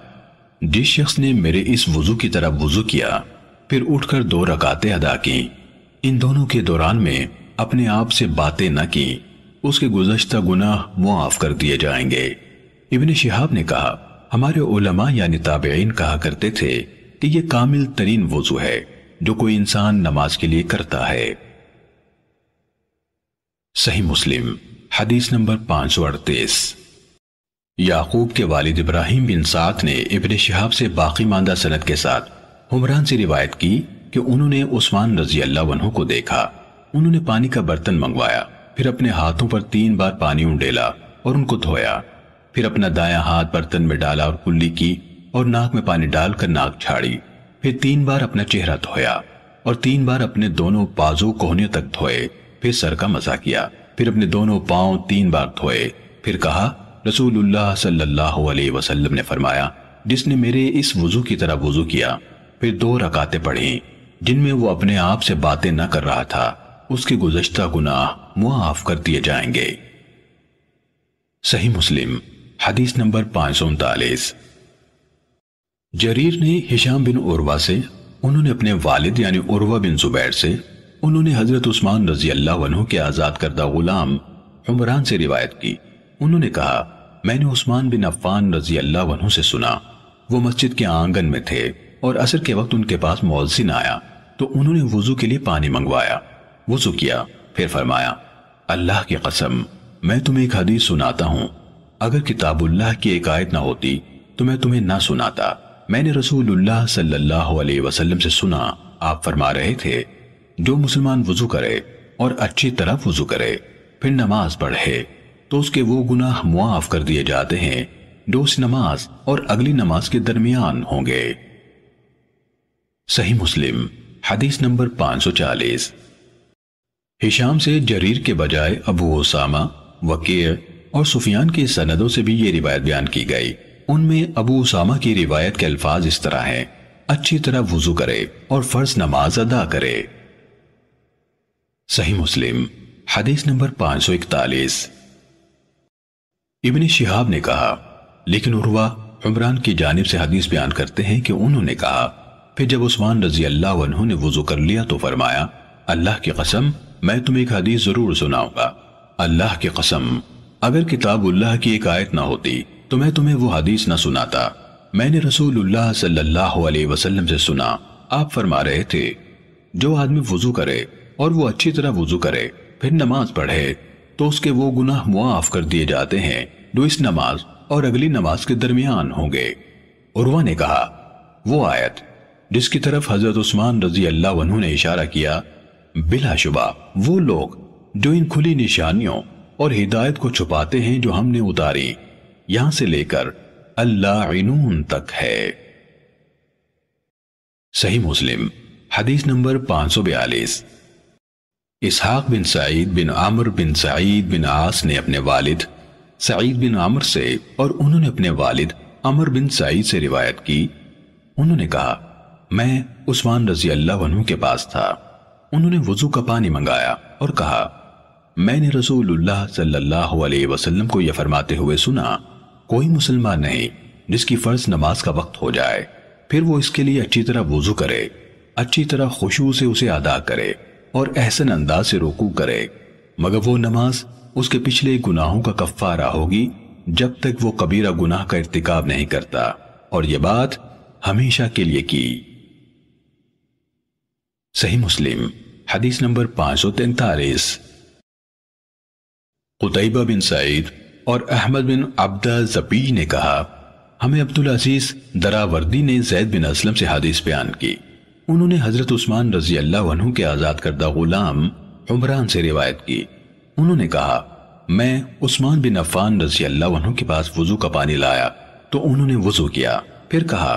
जिस शख्स ने मेरे इस वजू की तरह वजू किया फिर उठकर दो रकातें अदा की इन दोनों के दौरान में अपने आप से बातें न की उसके गुजशत गुनाह मुआफ कर दिए जाएंगे इबन शिहाब ने कहा हमारे उलमा यानी ताबेन कहा करते थे कि यह कामिल तरीन वजू है जो कोई इंसान नमाज के लिए करता है सही मुस्लिम हदीस नंबर पाँच सौ अड़तीस याकूब के वालिद इब्राहिम बिन सात ने इबन शहाब से बाकी मांदा सनत के साथ हुमरान से रिवायत की कि उन्होंने उस्मान रजी अल्लाह को देखा उन्होंने पानी का बर्तन मंगवाया फिर अपने हाथों पर तीन बार पानी उंडेला और उनको धोया फिर अपना दाया हाथ बर्तन में डाला और कुल्ली की और नाक में पानी डालकर नाक छाड़ी फिर तीन बार अपना चेहरा धोया और तीन बार अपने दोनों बाजू कोहने तक धोए फिर सर का मजा किया फिर अपने दोनों पांव तीन बार धोए फिर कहा रसूलुल्लाह सल्लल्लाहु अलैहि वसल्लम ने फरमाया जिसने मेरे इस वजू की तरह वजू किया फिर दो रकाते पढ़ी जिनमें वो अपने आप से बातें न कर रहा था उसके गुजश्ता गुनाह मुआफ कर दिए जाएंगे सही मुस्लिम हदीस नंबर पांच जरीर ने हिशाम बिन उर्वा से उन्होंने अपने वालिद यानी उर्वा बिन जुबैर से उन्होंने हजरत उस्मान रजी अल्लाह के आजाद करदा गुलाम उमरान से रिवायत की उन्होंने कहा मैंने उस्मान बिन अफान रजी अल्लाह से सुना वो मस्जिद के आंगन में थे और असर के वक्त उनके पास मुआजिन आया तो उन्होंने वजू के लिए पानी मंगवाया वजू किया फिर फरमाया अल्लाह की कसम मैं तुम्हें एक हदीस सुनाता हूँ अगर किताबुल्लाह की एक आयत ना होती तो मैं तुम्हें ना सुनाता मैंने रसूलुल्लाह सल्लल्लाहु अलैहि वसल्लम से सुना आप फरमा रहे थे जो मुसलमान वजू करे और अच्छी तरह वजू करे फिर नमाज पढ़े तो उसके वो गुनाह मुआफ कर दिए जाते हैं जो उस नमाज और अगली नमाज के दरमियान होंगे सही मुस्लिम हदीस नंबर 540 हिशाम से जरीर के बजाय अबू ओसामा वकीर और सुफियान की सनदों से भी ये रिवायत बयान की गई उनमें अबू उसामा की रिवायत के अल्फाज इस तरह हैं अच्छी तरह वजू करे और फर्ज नमाज अदा करे सही मुस्लिम हदीस नंबर 541 इब्ने शिहाब ने कहा लेकिन उर्वा उमरान की जानिब से हदीस बयान करते हैं कि उन्होंने कहा फिर जब उस्मान रजी अल्लाह ने वजू कर लिया तो फरमाया अल्लाह की कसम मैं तुम्हें एक हदीस जरूर सुनाऊंगा अल्लाह की कसम अगर किताबुल्लाह की एक आयत ना होती तो मैं तुम्हें वो हदीस ना सुनाता मैंने रसूलुल्लाह सल्लल्लाहु अलैहि वसल्लम से सुना आप फरमा रहे थे जो आदमी वजू करे और वो अच्छी तरह वजू करे फिर नमाज पढ़े तो उसके वो गुनाह मुआफ कर दिए जाते हैं जो इस नमाज और अगली नमाज के दरमियान होंगे उर्वा ने कहा वो आयत जिसकी तरफ हजरत उस्मान रजी अल्लाह ने इशारा किया बिलाशुबा वो लोग जो इन खुली निशानियों और हिदायत को छुपाते हैं जो हमने उतारी यहां से लेकर अल्लाह तक है सही मुस्लिम हदीस नंबर पांच सौ बयालीस इसहाक बिन सईद बिन आमर बिन सईद बिन आस ने अपने वालिद सईद बिन आमर से और उन्होंने अपने वालिद अमर बिन सईद से रिवायत की उन्होंने कहा मैं उस्मान रजी अल्लाह के पास था उन्होंने वजू का पानी मंगाया और कहा मैंने रसूलुल्लाह सल्लल्लाहु अलैहि वसल्लम को यह फरमाते हुए सुना कोई मुसलमान नहीं जिसकी फर्ज नमाज का वक्त हो जाए फिर वो इसके लिए अच्छी तरह वजू करे अच्छी तरह खुशबू से उसे अदा करे और एहसन अंदाज से रोकू करे मगर वो नमाज उसके पिछले गुनाहों का कफारा होगी जब तक वो कबीरा गुनाह का इरतिकाब नहीं करता और ये बात हमेशा के लिए की सही मुस्लिम हदीस नंबर पांच सौ तैतालीस कुतैबा बिन सईद और अहमद बिन अब्दा जपी ने कहा हमें अब्दुल अजीज दरावर्दी ने जैद बिन असलम से हदीस बयान की उन्होंने हजरत उस्मान रजी अल्लाह के आज़ाद करदा गुलाम उमरान से रिवायत की उन्होंने कहा मैं उस्मान बिन अफान रजी अल्लाह के पास वजू का पानी लाया तो उन्होंने वजू किया फिर कहा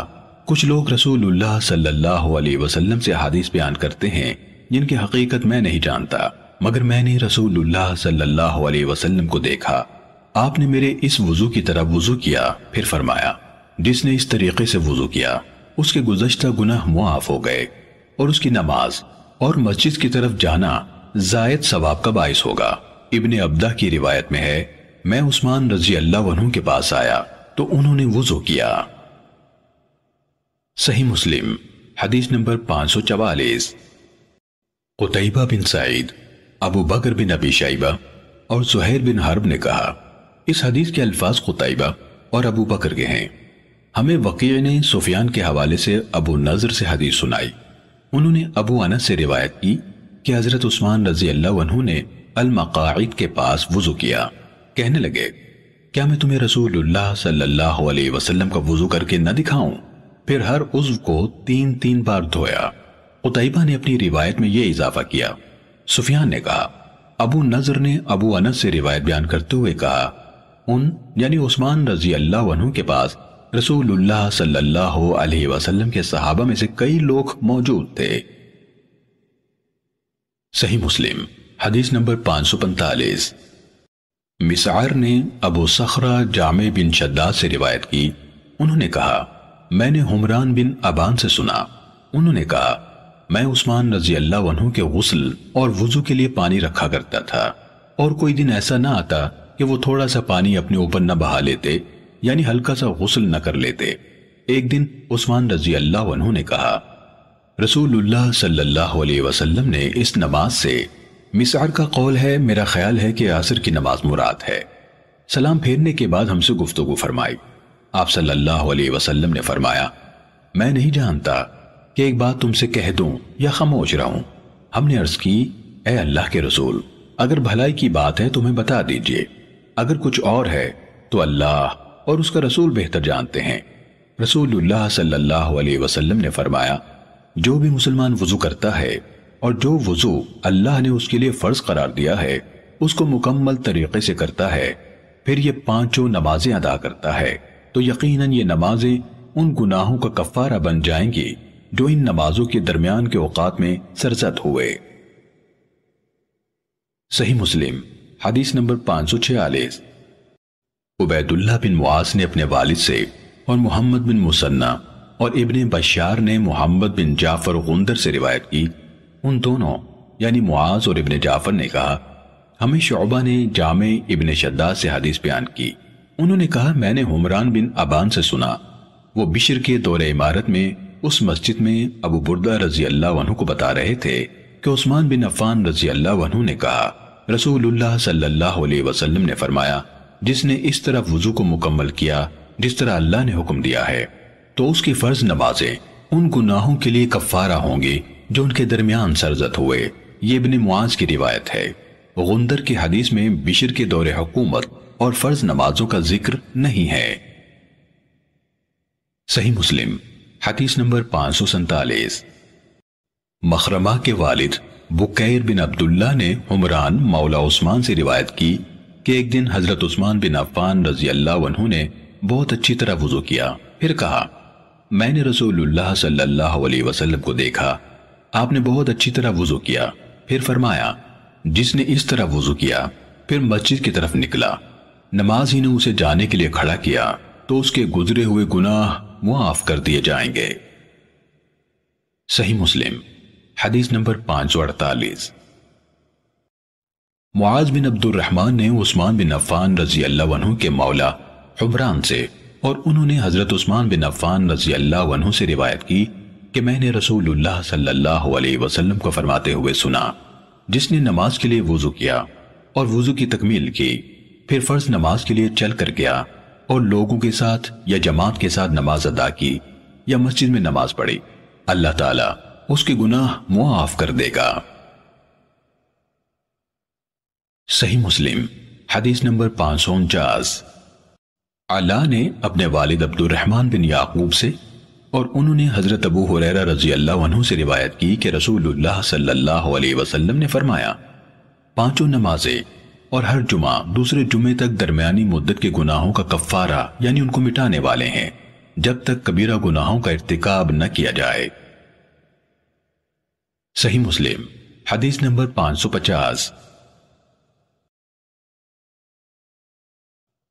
कुछ लोग रसूलुल्लाह सल्लल्लाहु अलैहि वसल्लम से हादिस बयान करते हैं जिनकी हकीकत मैं नहीं जानता मगर मैंने रसूलुल्लाह सल्लल्लाहु अलैहि वसल्लम को देखा आपने मेरे इस वजू की तरह वजू किया फिर फरमाया जिसने इस तरीके से वजू किया उसके गुजशत गुनाह मुआफ हो गए और उसकी नमाज और मस्जिद की तरफ जाना जायद सवाब का बायस होगा इबन अब्दा की रिवायत में है मैं उस्मान रजी अल्लाह के पास आया तो उन्होंने वजू किया सही मुस्लिम हदीस नंबर पांच सौ चवालीस कुतैबा बिन सईद अबू बकर बिन अबी शाइबा और सुहैर बिन हर्ब ने कहा इस हदीस के अल्फाज कुतैबा और अबू बकर के हैं हमें वकी ने सुफियान के हवाले से अबू नजर से हदीस सुनाई उन्होंने अबू अनस से रिवायत की कि हजरत उस्मान रजी अल्लाह ने अलमकाद के पास वजू किया कहने लगे क्या मैं तुम्हें रसूलुल्लाह सल्लल्लाहु अलैहि वसल्लम का वजू करके न दिखाऊं फिर हर उज्व को तीन तीन बार धोया उतैबा ने अपनी रिवायत में यह इजाफा किया सुफियान ने कहा अबू नजर ने अबू अनस से रिवायत बयान करते हुए कहा उन यानी उस्मान रजी अल्लाह के पास रसूलुल्लाह सल्लल्लाहु अलैहि वसल्लम के सहाबा में से कई लोग मौजूद थे सही मुस्लिम हदीस नंबर 545 मिसार ने अबू सखरा जामे बिन शद्दा से रिवायत की उन्होंने कहा मैंने हुमरान बिन अबान से सुना उन्होंने कहा मैं उस्मान रजी अल्लाह वनहु के गसल और वजू के लिए पानी रखा करता था और कोई दिन ऐसा ना आता कि वो थोड़ा सा पानी अपने ऊपर न बहा लेते यानी हल्का सा गसल न कर लेते एक दिन उस्मान रजी अल्लाह ने कहा रसूलुल्लाह सल्लल्लाहु अलैहि वसल्लम ने इस नमाज से मिसार का कौल है मेरा ख्याल है कि आसर की नमाज मुराद है सलाम फेरने के बाद हमसे गुफ्तगु फरमाई आप सल्लल्लाहु अलैहि वसल्लम ने फरमाया मैं नहीं जानता कि एक बात तुमसे कह दूं या खामोश रहूं हमने अर्ज की ए अल्लाह के रसूल अगर भलाई की बात है तुम्हें तो बता दीजिए अगर कुछ और है तो अल्लाह और उसका रसूल बेहतर जानते हैं रसूलुल्लाह सल्लल्लाहु अलैहि वसल्लम ने फरमाया जो भी मुसलमान वजू करता है और जो वजू अल्लाह ने उसके लिए फर्ज करार दिया है उसको मुकम्मल तरीके से करता है फिर ये पांचों नमाजें अदा करता है तो यकीनन ये नमाजें उन गुनाहों का कफारा बन जाएंगी जो इन नमाजों के दरमियान के औकात में सरजद हुए सही मुस्लिम हदीस नंबर पांच सौ छियालीस उबैदुल्ला बिन मुआस ने अपने वालिद से और मोहम्मद बिन मुसन्ना और इबन बशार ने मोहम्मद बिन जाफर गुंदर से रिवायत की उन दोनों यानी मुआज और इबन जाफर ने कहा हमें शोबा ने जाम इबन शद्दा से हदीस बयान की उन्होंने कहा मैंने हुमरान बिन अबान से सुना वो बिशर के दौरे इमारत में उस मस्जिद में अबू बुरदा रजी अल्लाह को बता रहे थे कि उस्मान बिन अफान रजी अल्लाह ने कहा रसूल सल्लल्लाहु वसलम ने फरमाया जिसने इस तरह वजू को मुकम्मल किया जिस तरह अल्लाह ने हुक्म दिया है तो उसकी फर्ज नमाजें उन गुनाहों के लिए कफारा होंगी जो उनके दरमियान सरजत हुए ये इबन मुआज की रिवायत है गुंदर की हदीस में बिशर के दौरे हुकूमत और फर्ज नमाजों का जिक्र नहीं है सही मुस्लिम हदीस नंबर पांच सौ सैतालीस मखरमा के वालिद बुकैर बिन अब्दुल्ला ने हुमरान मौला उस्मान से रिवायत की कि एक दिन हजरत उस्मान बिन अफान रजी अल्लाह ने बहुत अच्छी तरह वजू किया फिर कहा मैंने रसूलुल्लाह सल्लल्लाहु अलैहि वसल्लम को देखा आपने बहुत अच्छी तरह वजू किया फिर फरमाया जिसने इस तरह वजू किया फिर मस्जिद की तरफ निकला नमाज ही ने उसे जाने के लिए खड़ा किया तो उसके गुजरे हुए गुनाह मुआफ कर दिए जाएंगे सही मुस्लिम हदीस नंबर पांच सौ अड़तालीस मुआज बिन अब्दुलरहमान ने उस्मान बिन अफ़ान रजी अल्लाह के मौला हुमरान से और उन्होंने हज़रत उस्मान बिन अफ़ान रजी अल्लाह से रिवायत की कि मैंने रसूलुल्लाह सल्लल्लाहु अलैहि वसल्लम को फरमाते हुए सुना जिसने नमाज के लिए वज़ू किया और वज़ू की तकमील की फिर फ़र्ज नमाज के लिए चल कर गया और लोगों के साथ या जमात के साथ नमाज अदा की या मस्जिद में नमाज पढ़ी अल्लाह ताला उसके गुनाह मुआफ़ कर देगा सही मुस्लिम हदीस नंबर पाँच सौ उनचास अल्लाह ने अपने वालिद अब्दुलरहमान बिन याकूब से और उन्होंने हज़रत अबू हुरैरा रजी अल्लाह से रिवायत की कि रसूलुल्लाह सल्लल्लाहु अलैहि वसल्लम ने फरमाया पांचों नमाजें और हर जुमा दूसरे जुमे तक दरमियानी मुद्दत के गुनाहों का कफ़ारा यानी उनको मिटाने वाले हैं जब तक कबीरा गुनाहों का इरतकब न किया जाए सही मुस्लिम हदीस नंबर सौ पचास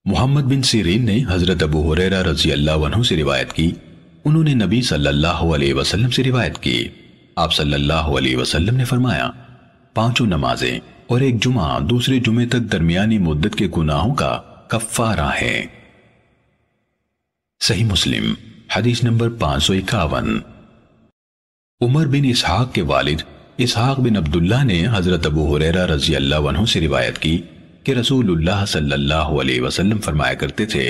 मोहम्मद बिन सीरीन ने हजरत अबू हुरैरा रजी अल्लाह से रिवायत की उन्होंने नबी सल्लल्लाहु अलैहि वसल्लम से रिवायत की आप सल्लल्लाहु अलैहि वसल्लम ने फरमाया पांचों नमाजें और एक जुमा दूसरे जुमे तक दरमियानी मुद्दत के गुनाहों का कफारा है सही मुस्लिम हदीस नंबर पांच सौ इक्यावन उमर बिन इसहाक के वालिद इसहाक बिन अब्दुल्ला ने हजरत अबू हुरैरा रजी अल्लाह से रिवायत की कि रसूलुल्लाह सल्लल्लाहु अलैहि वसल्लम फरमाया करते थे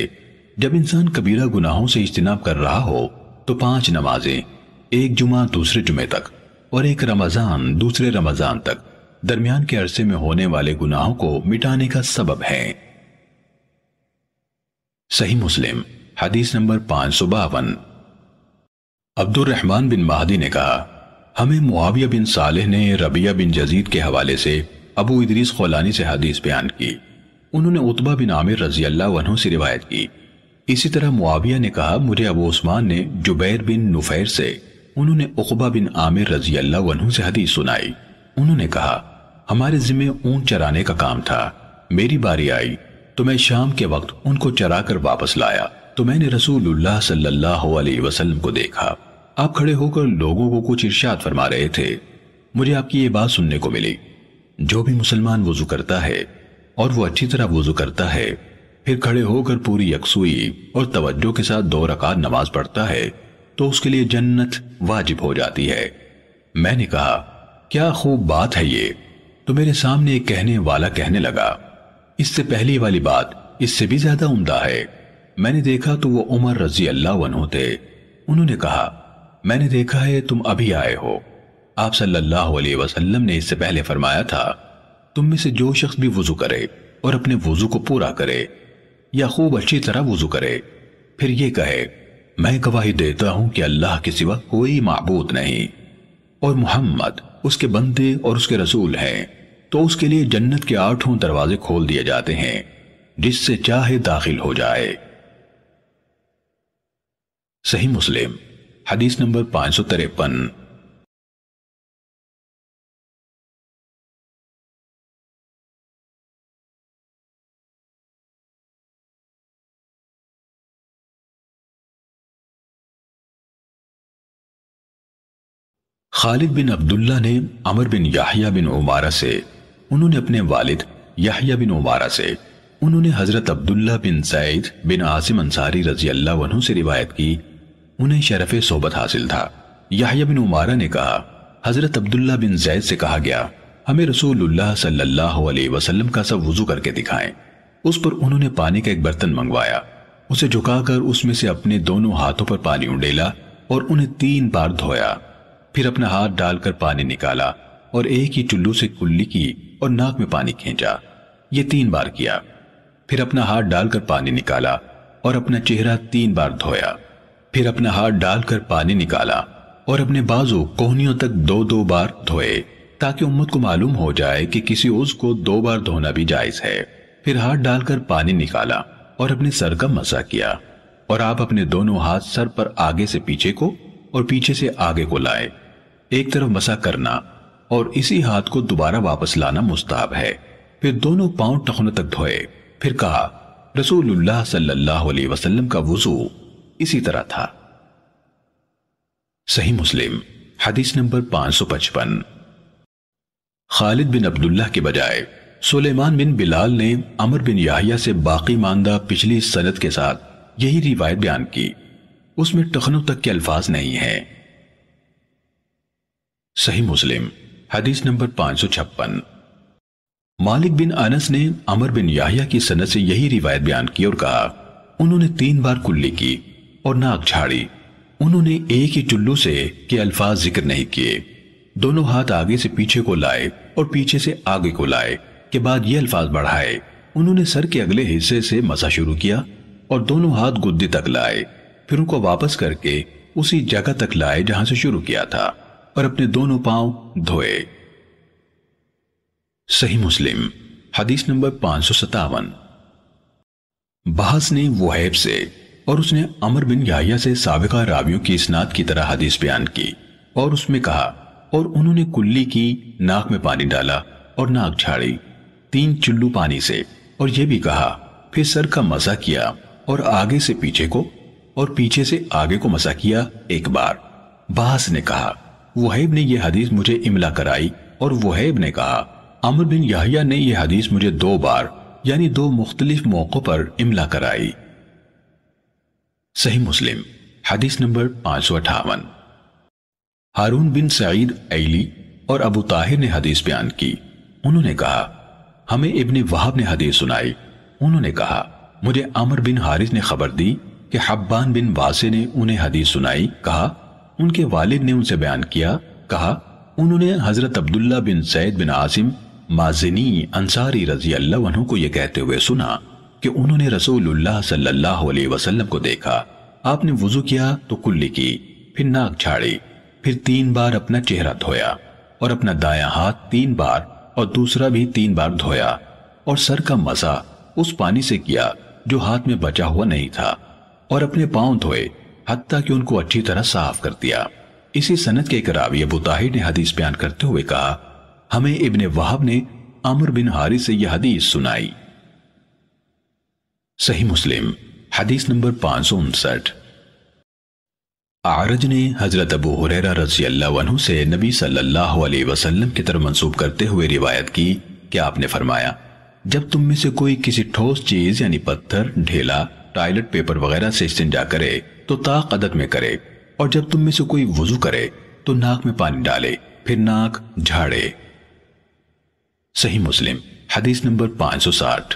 जब इंसान कबीरा गुनाहों से इज्तनाब कर रहा हो तो पांच नमाजें एक जुमा दूसरे जुमे तक और एक रमजान दूसरे रमजान तक दरमियान के अरसे में होने वाले गुनाहों को मिटाने का सबब है सही मुस्लिम हदीस नंबर पांच सौ बावन अब्दुलरहमान बिन महदी ने कहा हमें मुआविया बिन सालेह ने रबिया बिन जजीद के हवाले से अबू इदरीस खोलानी से हदीस बयान की उन्होंने उतबा बिन आमिर रजी अल्लाह से रिवायत की इसी तरह मुआविया ने कहा मुझे अबू उस्मान ने जुबैर बिन नुफैर से उन्होंने उकबा बिन आमिर रजी अल्लाह से हदीस सुनाई उन्होंने कहा हमारे जिम्मे ऊंट चराने का काम था मेरी बारी आई तो मैं शाम के वक्त उनको चरा कर वापस लाया तो मैंने रसूलुल्लाह सल्लल्लाहु अलैहि वसल्लम को देखा आप खड़े होकर लोगों को कुछ इर्शाद फरमा रहे थे मुझे आपकी ये बात सुनने को मिली जो भी मुसलमान वजू करता है और वो अच्छी तरह वजू करता है फिर खड़े होकर पूरी यकसुई और तवज्जो के साथ दो रकात नमाज पढ़ता है तो उसके लिए जन्नत वाजिब हो जाती है मैंने कहा क्या खूब बात है ये तो मेरे सामने एक कहने वाला कहने लगा इससे पहली वाली बात इससे भी ज्यादा उमदा है मैंने देखा तो वो उमर रजी अल्लाह थे उन्होंने कहा मैंने देखा है तुम अभी आए हो आप सल्लल्लाहु अलैहि वसल्लम ने इससे पहले फरमाया था तुम में से जो शख्स भी वजू करे और अपने वजू को पूरा करे या खूब अच्छी तरह वजू करे फिर ये कहे मैं गवाही देता हूं कि अल्लाह के सिवा कोई मबूद नहीं और मोहम्मद उसके बंदे और उसके रसूल हैं तो उसके लिए जन्नत के आठों दरवाजे खोल दिए जाते हैं जिससे चाहे दाखिल हो जाए सही मुस्लिम हदीस नंबर पांच सौ तिरपन खालिद बिन अब्दुल्ला ने अमर बिन याहिया बिन उमारा से उन्होंने अपने वालिद याहिया बिन उमारा से उन्होंने हजरत अब्दुल्ला बिन सैद बिन आसिम अंसारी रजी अल्लाह से रिवायत की उन्हें शरफ सोबत हासिल था याहिया बिन उमारा ने कहा हजरत अब्दुल्ला बिन जैद से कहा गया हमें रसूलुल्लाह सल्लल्लाहु अलैहि वसल्लम का सब वजू करके दिखाएं उस पर उन्होंने पानी का एक बर्तन मंगवाया उसे झुकाकर उसमें से अपने दोनों हाथों पर पानी उंडेला और उन्हें तीन बार धोया फिर अपना हाथ डालकर पानी निकाला और एक ही टुल्लू से कुल्ली की और नाक में पानी खींचा ये तीन बार किया फिर अपना हाथ डालकर पानी निकाला और अपना चेहरा तीन बार धोया फिर अपना हाथ डालकर पानी निकाला और अपने बाजू कोहनियों तक दो दो बार धोए ताकि उम्मत को मालूम हो जाए कि किसी उज को दो बार धोना भी जायज है फिर हाथ डालकर पानी निकाला और अपने सर का मसा किया और आप अपने दोनों हाथ सर पर आगे से पीछे को और पीछे से आगे को लाए एक तरफ मसा करना और इसी हाथ को दोबारा वापस लाना मुस्ताब है फिर दोनों पांव टखनों तक धोए फिर कहा रसूलुल्लाह सल्लल्लाहु अलैहि वसल्लम का वजू इसी तरह था सही मुस्लिम हदीस नंबर 555 खालिद बिन अब्दुल्लाह के बजाय सुलेमान बिन बिलाल ने अमर बिन याहिया से बाकी मानदा पिछली सनत के साथ यही रिवायत बयान की उसमें टखनों तक के अल्फाज नहीं हैं सही मुस्लिम हदीस नंबर पांच मालिक बिन अनस ने अमर बिन याहिया की सनत से यही रिवायत बयान की और कहा उन्होंने तीन बार कुल्ली की और नाक झाड़ी उन्होंने एक ही चुल्लू से के अल्फाज जिक्र नहीं किए दोनों हाथ आगे से पीछे को लाए और पीछे से आगे को लाए के बाद ये अल्फाज बढ़ाए उन्होंने सर के अगले हिस्से से मसा शुरू किया और दोनों हाथ गुद्दी तक लाए फिर उनको वापस करके उसी जगह तक लाए जहां से शुरू किया था और अपने दोनों पांव धोए सही मुस्लिम हदीस नंबर पांच सौ सतावन बहस ने वहैब से और उसने अमर बिन याहिया से सबका रावियों की स्नात की तरह हदीस बयान की और उसमें कहा और उन्होंने कुल्ली की नाक में पानी डाला और नाक झाड़ी तीन चुल्लू पानी से और यह भी कहा फिर सर का मजा किया और आगे से पीछे को और पीछे से आगे को मजा किया एक बार बास ने कहा वहीब ने यह हदीस मुझे इमला कराई और वहीब ने कहा अमर बिन याहिया ने यह हदीस मुझे दो बार यानी दो मुख्तलिफ मौकों पर इमला कराई सही मुस्लिम हदीस नंबर पांच सौ अठावन हारून बिन सईद ऐली और अबू ताहिर ने हदीस बयान की उन्होंने कहा हमें इबन वहाब ने हदीस सुनाई उन्होंने कहा मुझे अमर बिन हारिस ने खबर दी कि हब्बान बिन वासे ने उन्हें हदीस सुनाई कहा उनके वालिद ने उनसे बयान किया कहा उन्होंने हजरत अब्दुल्ला बिन सैद बिन आसिम माजिनी अंसारी रजी अल्लाह को यह कहते हुए सुना कि उन्होंने रसूलुल्लाह सल्लल्लाहु अलैहि वसल्लम को देखा आपने वजू किया तो कुल्ली की फिर नाक झाड़ी फिर तीन बार अपना चेहरा धोया और अपना दायां हाथ तीन बार और दूसरा भी तीन बार धोया और सर का मजा उस पानी से किया जो हाथ में बचा हुआ नहीं था और अपने पांव धोए हत्या कि उनको अच्छी तरह साफ कर दिया इसी सनत के एक रावी अबू ताहिर ने हदीस बयान करते हुए कहा हमें इब्ने वहाब ने अमर बिन हारी से यह हदीस सुनाई सही मुस्लिम हदीस नंबर पांच सौ उनसठ आरज ने हजरत अबू हुरैरा रजी अल्लाह से नबी सल्लल्लाहु अलैहि वसल्लम की तरफ मंसूब करते हुए रिवायत की कि आपने फरमाया जब तुम में से कोई किसी ठोस चीज यानी पत्थर ढेला टॉयलेट पेपर वगैरह से इस्तेजा करे तो ताक अदद में करे और जब तुम में से कोई वजू करे तो नाक में पानी डाले फिर नाक झाड़े सही मुस्लिम हदीस नंबर 560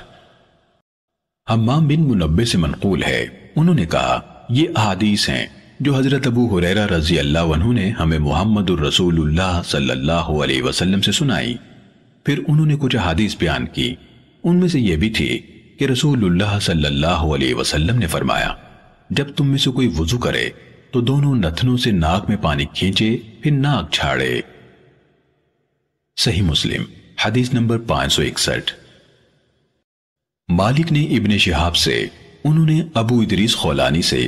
हमाम बिन मुनबे से मनकूल है उन्होंने कहा ये अदीस हैं जो हजरत अबू हुरैरा रजी अल्लाह ने हमें मोहम्मद से सुनाई फिर उन्होंने कुछ अदीस बयान की उनमें से यह भी थी कि रसूलुल्लाह सल्लल्लाहु अलैहि वसल्लम ने फरमाया जब तुम में से कोई वजू करे तो दोनों नथनों से नाक में पानी खींचे फिर नाक छाड़े सही मुस्लिम हदीस नंबर पांच मालिक ने इब्ने शिहाब से उन्होंने अबू इदरीस खोलानी से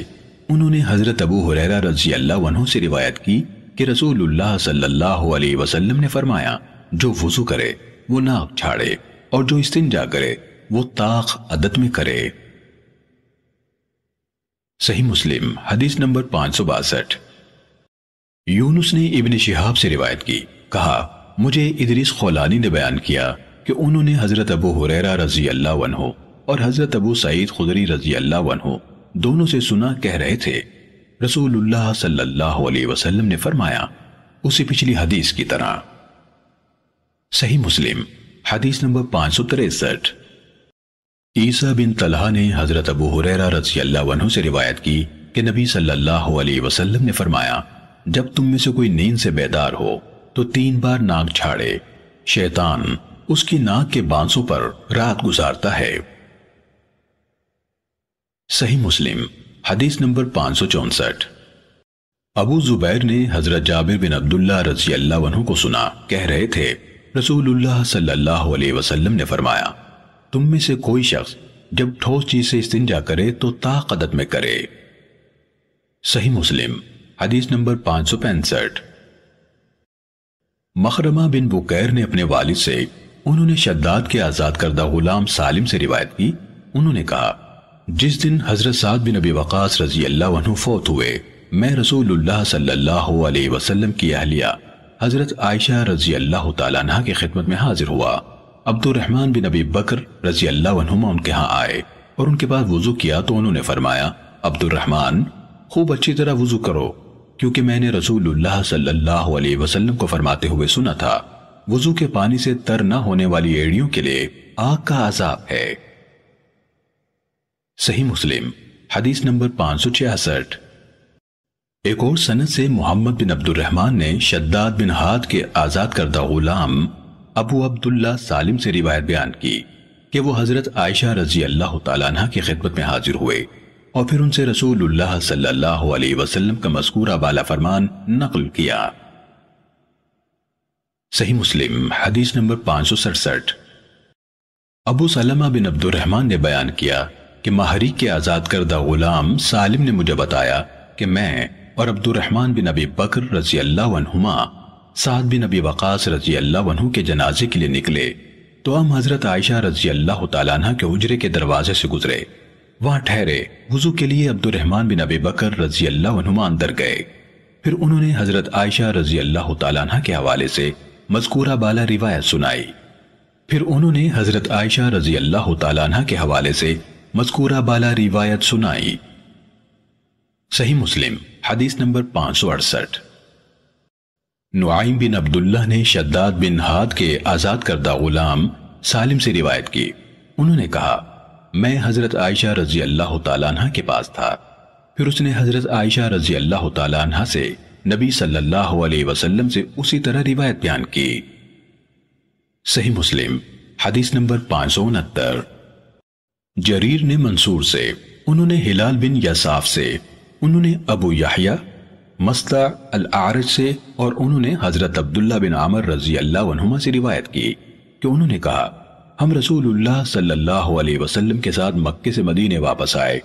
उन्होंने हजरत अबू हुरैरा रजी अल्लाह से रिवायत की कि रसूलुल्लाह सल्लल्लाहु अलैहि वसल्लम ने फरमाया जो वजू करे वो नाक छाड़े और जो इस्तिंजा करे वो ताक अदत में करे सही मुस्लिम हदीस नंबर पांच सौ बासठ यूनुस ने इबन शिहाब से रिवायत की कहा मुझे इदरीस खोलानी ने बयान किया कि उन्होंने हजरत अबू हुरैरा रजी अल्लाह वनहो और हजरत अबू सईद खुदरी रजी अल्लाह वनहो दोनों से सुना कह रहे थे रसूलुल्लाह सल्लल्लाहु अलैहि वसल्लम ने फरमाया उसी पिछली हदीस की तरह सही मुस्लिम हदीस नंबर पांच सौ तिरसठ ईसा बिन तलहा ने हजरत अबू हुरैरा रजी अल्लाह से रिवायत की कि नबी सल्लल्लाहु अलैहि वसल्लम ने फरमाया जब तुम में से कोई नींद से बेदार हो तो तीन बार नाक छाड़े शैतान उसकी नाक के बांसों पर रात गुजारता है सही मुस्लिम हदीस नंबर पांच सौ चौसठ अबू जुबैर ने हजरत जाबिर बिन अब्दुल्ला रजी अल्लाह को सुना कह रहे थे रसूलुल्लाह सल्लल्लाहु अलैहि वसल्लम ने फरमाया तुम में से कोई शख्स जब ठोस चीज से इस्तिंजा करे तो ताकदत में करे सही मुस्लिम हदीस नंबर पांच सौ पैंसठ मखरमा बिन बुकैर ने अपने वालिद से उन्होंने शद्दाद के आजाद करदा गुलाम सालिम से रिवायत की उन्होंने कहा जिस दिन हजरत साद बिन अबी वकास रजी अल्लाह फौत हुए मैं रसूलुल्लाह सल्लल्लाहु अलैहि वसल्लम की अहलिया हजरत आयशा रजी अल्लाह तला की खिदमत में हाजिर हुआ अब्दुलरहमान बिन अबी बकर रजी अल्लाह उनके यहाँ आए और उनके बाद वजू किया तो उन्होंने फरमाया अब्दुलरहमान खूब अच्छी तरह वजू करो क्योंकि मैंने रसूलुल्लाह सल्लल्लाहु अलैहि वसल्लम को फरमाते हुए सुना था वजू के पानी से तर न होने वाली एड़ियों के लिए आग का आजाब है सही मुस्लिम हदीस नंबर पांच सौ छियासठ एक और सनत से मोहम्मद बिन अब्दुलरहमान ने शद्दाद बिन हाद के आजाद करदा गुलाम अबू अब्दुल्ला सालिम से रिवायत बयान की कि वो हजरत आयशा रजी अल्लाह तला की खिदमत में हाजिर हुए और फिर उनसे रसूल सल्लल्लाहु अलैहि वसल्लम का मस्कूरा बाला फरमान नकल किया सही मुस्लिम हदीस नंबर पांच सौ सड़सठ अबू सलमा बिन अब्दुलरहमान ने बयान किया कि माहरी के आज़ाद करदा गुलाम सालिम ने मुझे बताया कि मैं और अब्दुलरहमान बिन अबी बकर रजी अल्लाह साद बिन अबी वकास रजी अल्लाह के जनाजे के लिए निकले तो हम हजरत आयशा रजी अल्लाह तला के उजरे के दरवाजे से गुजरे वहां ठहरे वजू के लिए अब्दुलरहमान बिन अबी बकर रजी अल्लाह अंदर गए फिर उन्होंने हजरत आयशा रजी अल्लाह तला के हवाले से मजकूरा बाला रिवायत सुनाई फिर उन्होंने हजरत आयशा रजी अल्लाह तला के हवाले से मजकूरा बाला रिवायत सुनाई सही मुस्लिम हदीस नंबर पांच सौ अड़सठ नुआइम बिन अब्दुल्ला ने शद्दाद बिन हाद के आज़ाद करदा गुलाम सालिम से रिवायत की उन्होंने कहा मैं हज़रत आयशा रजी अल्लाह तला के पास था फिर उसने हज़रत आयशा रजी अल्लाह तला से नबी सल्लल्लाहु अलैहि वसल्लम से उसी तरह रिवायत बयान की सही मुस्लिम हदीस नंबर पांच सौ उनहत्तर जरीर ने मंसूर से उन्होंने हिलाल बिन यासाफ से उन्होंने अबू याहिया मस्ता अल-आरज से और उन्होंने हज़रत अब्दुल्ला बिन आमर रजी अल्लाह से रिवायत की कि उन्होंने कहा हम रसूलुल्लाह सल्लल्लाहु अलैहि वसल्लम के साथ मक्के से मदीने वापस आए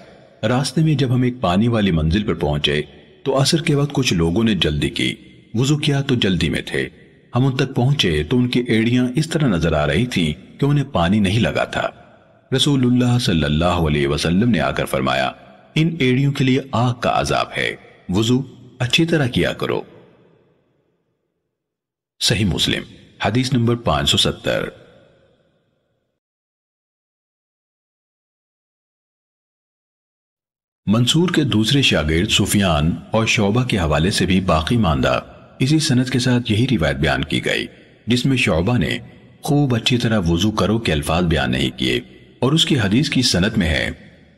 रास्ते में जब हम एक पानी वाली मंजिल पर पहुंचे तो असर के वक्त कुछ लोगों ने जल्दी की वजू किया तो जल्दी में थे हम उन तक पहुंचे तो उनकी एड़ियां इस तरह नजर आ रही थी कि उन्हें पानी नहीं लगा था रसूलुल्लाह सल्लल्लाहु अलैहि वसल्लम ने आकर फरमाया इन एड़ियों के लिए आग का अजाब है वजू अच्छी तरह किया करो सही मुस्लिम हदीस नंबर 570 मंसूर के दूसरे शागिर्द सुफियान और शोबा के हवाले से भी बाकी मांदा इसी सनत के साथ यही रिवायत बयान की गई जिसमें शोबा ने खूब अच्छी तरह वजू करो के अल्फाज बयान नहीं किए और उसकी हदीस की सनत में है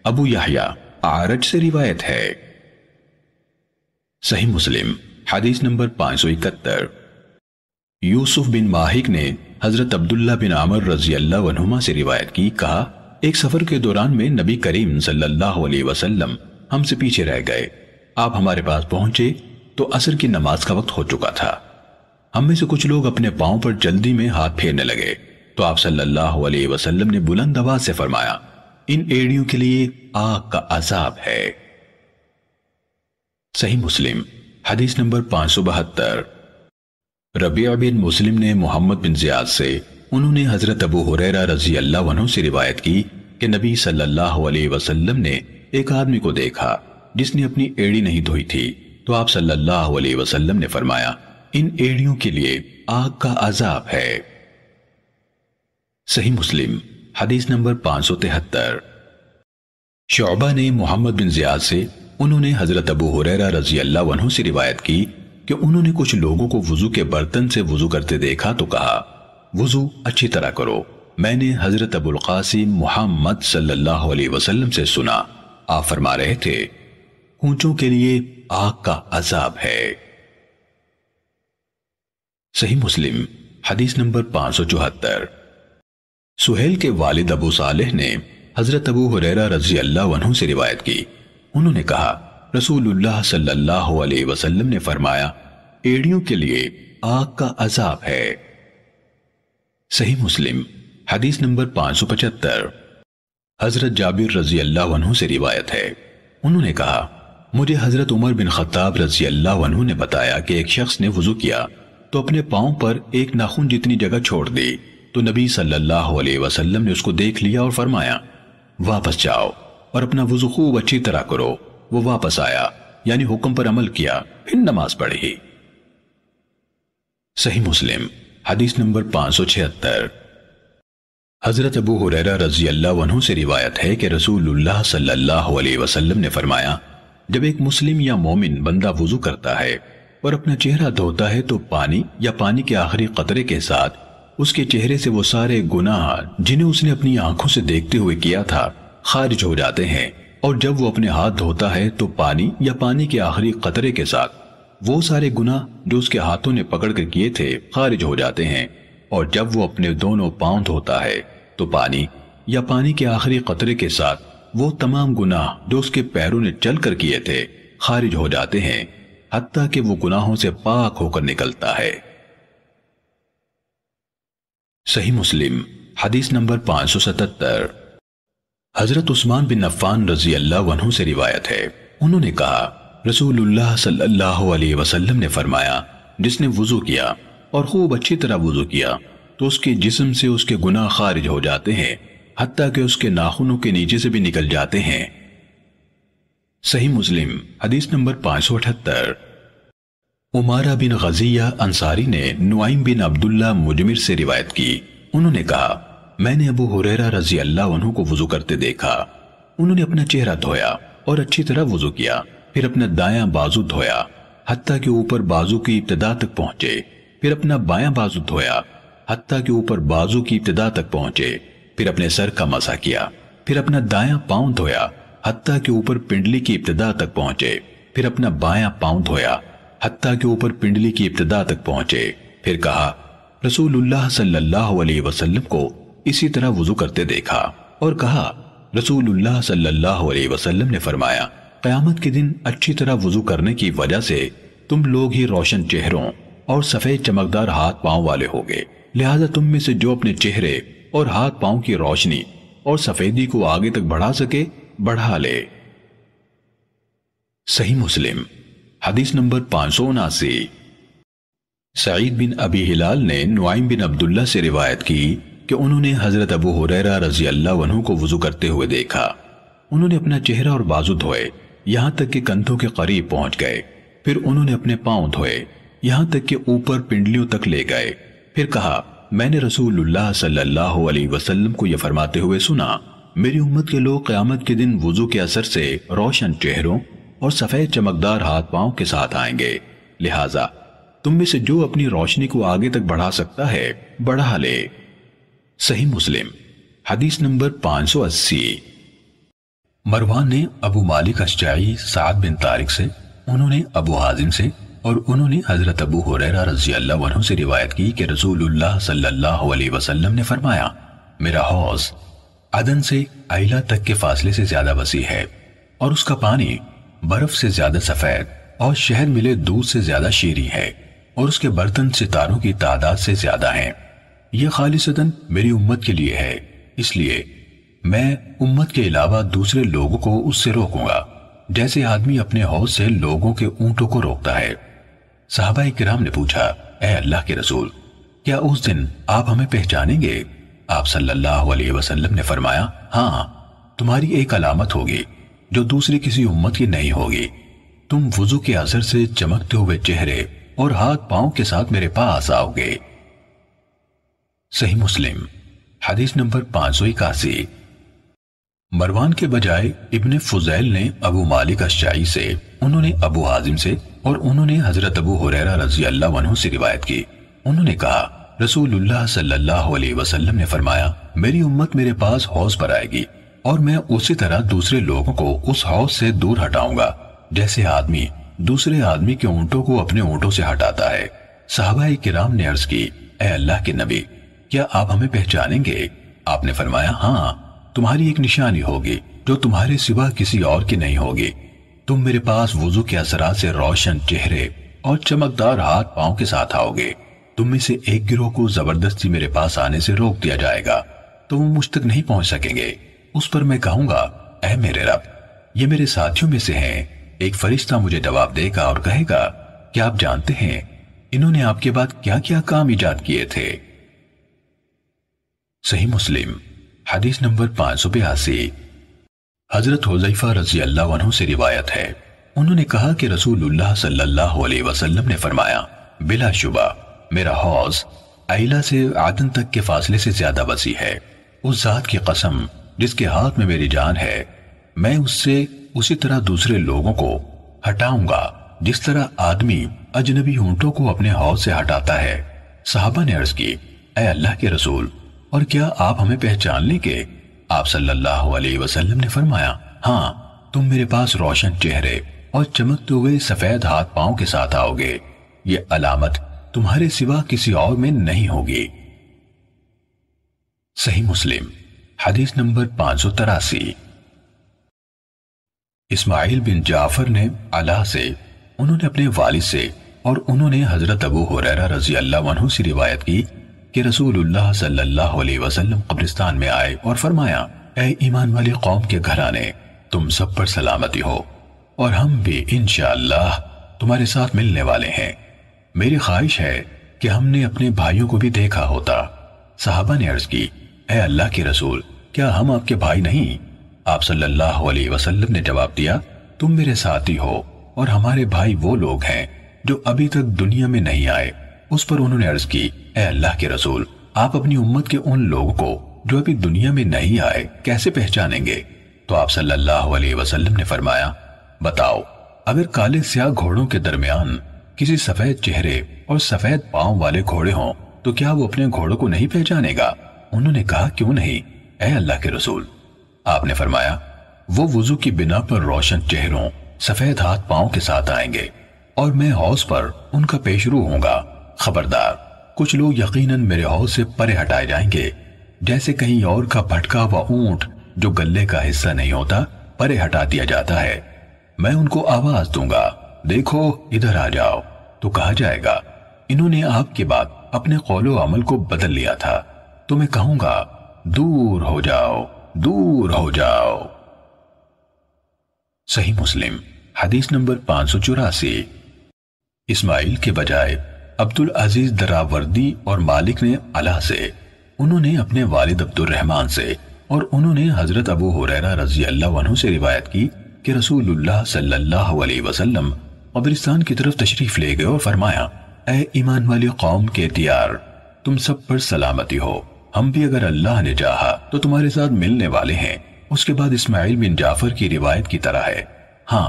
अबू याहिया आरज से रिवायत है सही मुस्लिम हदीस नंबर पाँच सौ इकहत्तर यूसुफ बिन माहिक ने हजरत अब्दुल्ला बिन आमर रजी अल्लाह से रिवायत की कहा एक सफर के दौरान में नबी करीम सल्लल्लाहु अलैहि वसल्लम हमसे पीछे रह गए आप हमारे पास पहुंचे तो असर की नमाज का वक्त हो चुका था हम में से कुछ लोग अपने पांव पर जल्दी में हाथ फेरने लगे तो आप सल्लल्लाहु अलैहि वसल्लम ने बुलंद आवाज से फरमाया इन एड़ियों के लिए आग का अजाब है सही मुस्लिम हदीस नंबर पांच सौ बहत्तर रबिया बिन मुस्लिम ने मोहम्मद बिन जियाद से उन्होंने हजरत अबू हुरैरा रजी अल्लाह से रिवायत की कि नबी सल्लल्लाहु अलैहि वसल्लम ने एक आदमी को देखा जिसने अपनी एड़ी नहीं धोई थी तो आप सल्लल्लाहु अलैहि वसल्लम ने फरमाया इन एड़ियों के लिए आग का अजाब है सही मुस्लिम हदीस नंबर पांच सौ तिहत्तर शोबा ने मोहम्मद बिन जियाद से उन्होंने हजरत अबू हुरैरा रजी अल्लाह से रिवायत की कि उन्होंने कुछ लोगों को वजू के बर्तन से वजू करते देखा तो कहा वजू अच्छी तरह करो मैंने हजरत अबुल कासिम मोहम्मद सल्लल्लाहु अलैहि वसल्लम से सुना आप फरमा रहे थे ऊंचों के लिए आग का अजाब है सही मुस्लिम हदीस नंबर पांच सौ चौहत्तर सुहेल के वालिद अबू सालेह ने हजरत अबू हुरैरा रजी अल्लाह से रिवायत की उन्होंने कहा रसूलुल्लाह सल्लल्लाहु अलैहि वसल्लम ने फरमाया एड़ियों के लिए आग का अजाब है सही मुस्लिम हदीस नंबर पांच सौ पचहत्तर हजरत जाबिर रजी अल्लाह से रिवायत है उन्होंने कहा मुझे हजरत उमर बिन खत्ताब रजी अल्लाह ने बताया कि एक शख्स ने वजू किया तो अपने पांव पर एक नाखून जितनी जगह छोड़ दी तो नबी सल्लल्लाहु अलैहि वसल्लम ने उसको देख लिया और फरमाया वापस जाओ और अपना वजू खूब अच्छी तरह करो वो वापस आया यानी हुक्म पर अमल किया फिर नमाज पढ़ी सही मुस्लिम हदीस नंबर पांच सौ छिहत्तर हजरत अबू हुरैरा रजी अल्लाह से रिवायत है कि रसूलुल्लाह सल्लल्लाहु अलैहि वसल्लम ने फरमाया जब एक मुस्लिम या मोमिन बंदा वजू करता है और अपना चेहरा धोता है तो पानी या पानी के आखिरी कतरे के साथ उसके चेहरे से वो सारे गुनाह जिन्हें उसने अपनी आंखों से देखते हुए किया था खारिज हो जाते हैं और जब वो अपने हाथ धोता है तो पानी या पानी के आखिरी कतरे के साथ वो सारे गुना जो उसके हाथों ने पकड़ कर किए थे खारिज हो जाते हैं और जब वो अपने दोनों पांव धोता है तो पानी या पानी के आखिरी कतरे के साथ वो तमाम गुनाह जो उसके पैरों ने चल कर किए थे खारिज हो जाते हैं हती कि वो गुनाहों से पाक होकर निकलता है सही मुस्लिम हदीस नंबर पांच सौ सतहत्तर हजरत उस्मान बिन अफान रजी अल्लाह से रिवायत है उन्होंने कहा रसूलुल्लाह सल्लल्लाहु अलैहि वसल्लम ने फरमाया जिसने वजू किया और खूब अच्छी तरह वजू किया तो उसके जिस्म से उसके गुनाह खारिज हो जाते हैं हती के उसके नाखूनों के नीचे से भी निकल जाते हैं सही मुस्लिम हदीस नंबर पांच सौ अठहत्तर उमारा बिन गजिया अंसारी ने नुआइम बिन अब्दुल्ला मुजमिर से रिवायत की उन्होंने कहा मैंने अबू हुरैरा रजी अल्लाह को वजू करते देखा उन्होंने अपना चेहरा धोया और अच्छी तरह वजू किया फिर अपना दायां बाजू धोया हत्ता के ऊपर बाजू की इब्तदा तक पहुंचे फिर अपना बायां बाजू धोया हत्ता के ऊपर बाजू की इब्तदा तक पहुंचे फिर अपने सर का मसा किया फिर अपना दायां पांव धोया हत्ता के ऊपर पिंडली की इब्तदा तक पहुंचे फिर अपना बायां पांव धोया हत्ता के ऊपर पिंडली की इब्तदा तक पहुंचे फिर कहा रसूलुल्लाह सल्लल्लाहु अलैहि वसल्लम को इसी तरह वजू करते देखा और कहा रसूलुल्लाह सल्लल्लाहु अलैहि वसल्लम ने फरमाया कयामत के दिन अच्छी तरह वजू करने की वजह से तुम लोग ही रोशन चेहरों और सफेद चमकदार हाथ पांव वाले होगे लिहाजा तुम में से जो अपने चेहरे और हाथ पांव की रोशनी और सफेदी को आगे तक बढ़ा सके बढ़ा ले सही मुस्लिम हदीस नंबर पांच सौ उनासी सईद बिन अबी हिलाल ने नुआइम बिन अब्दुल्ला से रिवायत की कि उन्होंने हजरत अबू हुरैरा रजी अल्लाह को वजू करते हुए देखा उन्होंने अपना चेहरा और बाजू धोए यहां तक कि कंधों के करीब पहुंच गए फिर उन्होंने अपने पांव धोए यहां तक कि ऊपर पिंडलियों तक ले गए फिर कहा मैंने रसूलुल्लाह सल्लल्लाहु अलैहि वसल्लम को यह फरमाते हुए सुना मेरी उम्मत के लोग क्यामत के दिन वजू के असर से रोशन चेहरों और सफेद चमकदार हाथ पांव के साथ आएंगे लिहाजा तुम में से जो अपनी रोशनी को आगे तक बढ़ा सकता है बढ़ा ले सही मुस्लिम हदीस नंबर 580 मरवान ने अबू मालिक अशाई साद बिन तारिक से उन्होंने अबू हाजिम से और उन्होंने हजरत अबू हुरैरा रजी अल्लाह से रिवायत की कि रसूलुल्लाह सल्लल्लाहु अलैहि वसल्लम ने फरमाया मेरा हौज अदन से आइला तक के फासले से ज्यादा वसी है और उसका पानी बर्फ से ज्यादा सफेद और शहर मिले दूध से ज्यादा शीरी है और उसके बर्तन सितारों की तादाद से ज्यादा है यह खालिशतन मेरी उम्मत के लिए है इसलिए मैं उम्मत के अलावा दूसरे लोगों को उससे रोकूंगा जैसे आदमी अपने हौस से लोगों के ऊंटों को रोकता है साहबा कराम ने पूछा ए अल्लाह के रसूल क्या उस दिन आप हमें पहचानेंगे आप सल्लल्लाहु अलैहि वसल्लम ने फरमाया हाँ तुम्हारी एक अलामत होगी जो दूसरी किसी उम्मत की नहीं होगी तुम वजू के असर से चमकते हुए चेहरे और हाथ पांव के साथ मेरे पास आओगे सही मुस्लिम हदीस नंबर पांच सौ इक्यासी मरवान के बजाय इब्ने फुजैल ने अबू मालिक अशाई से उन्होंने अबू हाजिम से और उन्होंने हजरत अबू हुरैरा रजी अल्लाह से रिवायत की उन्होंने कहा रसूलुल्लाह सल्लल्लाहु अलैहि वसल्लम ने फरमाया मेरी उम्मत मेरे पास हौस पर आएगी और मैं उसी तरह दूसरे लोगों को उस हौस से दूर हटाऊंगा जैसे आदमी दूसरे आदमी के ऊँटों को अपने ऊँटों से हटाता है साहबा किराम ने अर्ज की अल्लाह के नबी क्या आप हमें पहचानेंगे आपने फरमाया हाँ तुम्हारी एक निशानी होगी जो तुम्हारे सिवा किसी और की नहीं होगी तुम मेरे पास वजू के असरा से रोशन चेहरे और चमकदार हाथ पांव के साथ आओगे तुम में से एक गिरोह को जबरदस्ती मेरे पास आने से रोक दिया जाएगा तो वो मुझ तक नहीं पहुंच सकेंगे उस पर मैं कहूंगा अः मेरे रब ये मेरे साथियों में से हैं एक फरिश्ता मुझे जवाब देगा और कहेगा क्या आप जानते हैं इन्होंने आपके बाद क्या क्या काम ईजाद किए थे सही मुस्लिम हदीस नंबर पांच सौ बयासी हजरत हुजैफा रजी अल्लाह से रिवायत है उन्होंने कहा कि रसूलुल्लाह सल्लल्लाहु अलैहि वसल्लम ने फरमाया बिलाशुबा मेरा हौज आइला से आदन तक के फासले से ज्यादा वसी है उस जात की कसम जिसके हाथ में मेरी जान है मैं उससे उसी तरह दूसरे लोगों को हटाऊंगा जिस तरह आदमी अजनबी ऊंटों को अपने हौज से हटाता है साहबा ने अर्ज की अल्लाह के रसूल और क्या आप हमें पहचान लेंगे आप सल्लल्लाहु अलैहि वसल्लम ने फरमाया हाँ तुम मेरे पास रोशन चेहरे और चमकते हुए सफेद हाथ पांव के साथ आओगे ये अलामत तुम्हारे सिवा किसी और में नहीं होगी सही मुस्लिम हदीस नंबर पांच सौ तिरासी इस्माइल बिन जाफर ने अल्लाह से उन्होंने अपने वालिद से और उन्होंने हजरत अबू हुरैरा रजी अल्लाह से रिवायत की कि रसूलुल्लाह सल्लल्लाहु अलैहि वसल्लम कब्रिस्तान में आए और फरमाया ईमान वाली कौम के घराने तुम सब पर सलामती हो और हम भी इनशाला तुम्हारे साथ मिलने वाले हैं मेरी ख्वाहिश है कि हमने अपने भाइयों को भी देखा होता साहबा ने अर्ज की ए अल्लाह के रसूल क्या हम आपके भाई नहीं आप सल्लल्लाहु अलैहि वसल्लम ने जवाब दिया तुम मेरे साथी हो और हमारे भाई वो लोग हैं जो अभी तक दुनिया में नहीं आए उस पर उन्होंने अर्ज की अल्लाह के रसूल आप अपनी उम्मत के उन लोगों को जो अभी दुनिया में नहीं आए कैसे पहचानेंगे तो आप सल्लल्लाहु अलैहि वसल्लम ने फरमाया बताओ अगर काले स्याह घोड़ों के दरमियान किसी सफेद चेहरे और सफेद पांव वाले घोड़े हों तो क्या वो अपने घोड़ों को नहीं पहचानेगा उन्होंने कहा क्यों नहीं ए अल्लाह के रसूल आपने फरमाया वो वजू की बिना पर रोशन चेहरों सफेद हाथ पांव के साथ आएंगे और मैं हौस पर उनका पेशरू होऊंगा खबरदार कुछ लोग यकीनन मेरे हौस से परे हटाए जाएंगे जैसे कहीं और का भटका हुआ ऊंट जो गले का हिस्सा नहीं होता परे हटा दिया जाता है मैं उनको आवाज दूंगा देखो इधर आ जाओ तो कहा जाएगा इन्होंने आपके बाद अपने कौलो अमल को बदल लिया था तो मैं कहूंगा दूर हो जाओ दूर हो जाओ सही मुस्लिम हदीस नंबर पांच सौ चौरासी इस्माइल के बजाय अब्दुल अजीज दरावर्दी और मालिक ने अला से उन्होंने अपने वालिद अब्दुल रहमान से और उन्होंने हजरत अबू हुरैरा रजी अल्लाह से रिवायत की कि रसूलुल्लाह सल्लल्लाहु अलैहि वसल्लम कब्रिस्तान की तरफ तशरीफ ले गए और फरमाया ए ईमान वाली कौम के तियार तुम सब पर सलामती हो हम भी अगर अल्लाह ने चाहा तो तुम्हारे साथ मिलने वाले हैं उसके बाद इस्माइल बिन जाफर की रिवायत की तरह है हाँ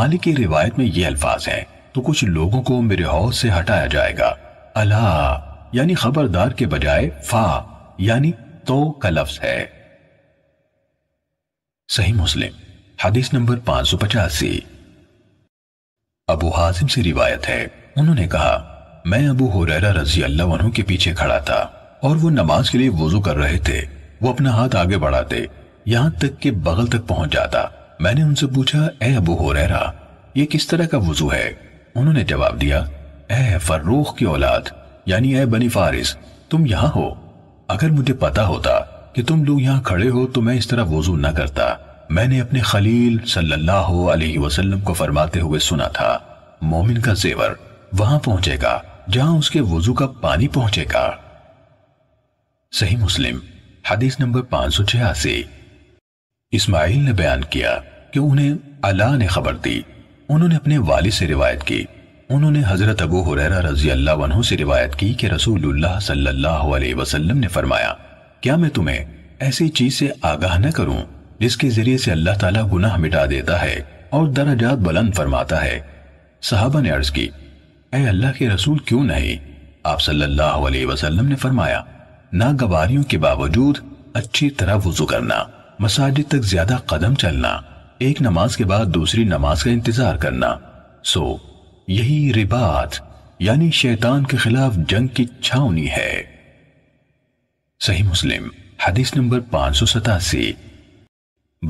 मालिक की रिवायत में ये अल्फाज हैं तो कुछ लोगों को मेरे हौस से हटाया जाएगा अला यानी खबरदार के बजाय फा यानी तो का लफ्ज है सही मुस्लिम हदीस नंबर पांच सौ पचासी अबू हाजिम से रिवायत है उन्होंने कहा मैं अबू हुरैरा रजी अल्लाह के पीछे खड़ा था और वो नमाज के लिए वजू कर रहे थे वो अपना हाथ आगे बढ़ाते यहां तक के बगल तक पहुंच जाता मैंने उनसे पूछा ए अबू हुरैरा ये किस तरह का वजू है उन्होंने जवाब दिया ऐ फर्रूख की औलाद यानी ऐ बनी फारिस तुम यहाँ हो अगर मुझे पता होता कि तुम लोग यहाँ खड़े हो तो मैं इस तरह वजू न करता मैंने अपने खलील सल्लल्लाहु अलैहि वसल्लम को फरमाते हुए सुना था मोमिन का जेवर वहां पहुंचेगा जहां उसके वजू का पानी पहुंचेगा सही मुस्लिम हदीस नंबर पांच सौ छियासी इस्माइल ने बयान किया कि उन्हें अला ने खबर दी उन्होंने अपने वाली से रिवायत की उन्होंने हजरत अबू हुरैरा रजी अल्लाह से रिवायत की कि रसूलुल्लाह सल्लल्लाहु अलैहि वसल्लम ने फरमाया क्या मैं तुम्हें ऐसी चीज से आगाह न करूं जिसके जरिए से अल्लाह ताला गुनाह मिटा देता है और दराजात बुलंद फरमाता है सहाबा ने अर्ज की ए अल्लाह के रसूल क्यों नहीं आप सल्लल्लाहु अलैहि वसल्लम ने फरमाया नागवारियों के बावजूद अच्छी तरह वजू करना मसाजिद तक ज्यादा कदम चलना एक नमाज के बाद दूसरी नमाज का इंतजार करना सो यही रिबात यानी शैतान के खिलाफ जंग की छावनी है सही मुस्लिम हदीस नंबर पांच सौ सतासी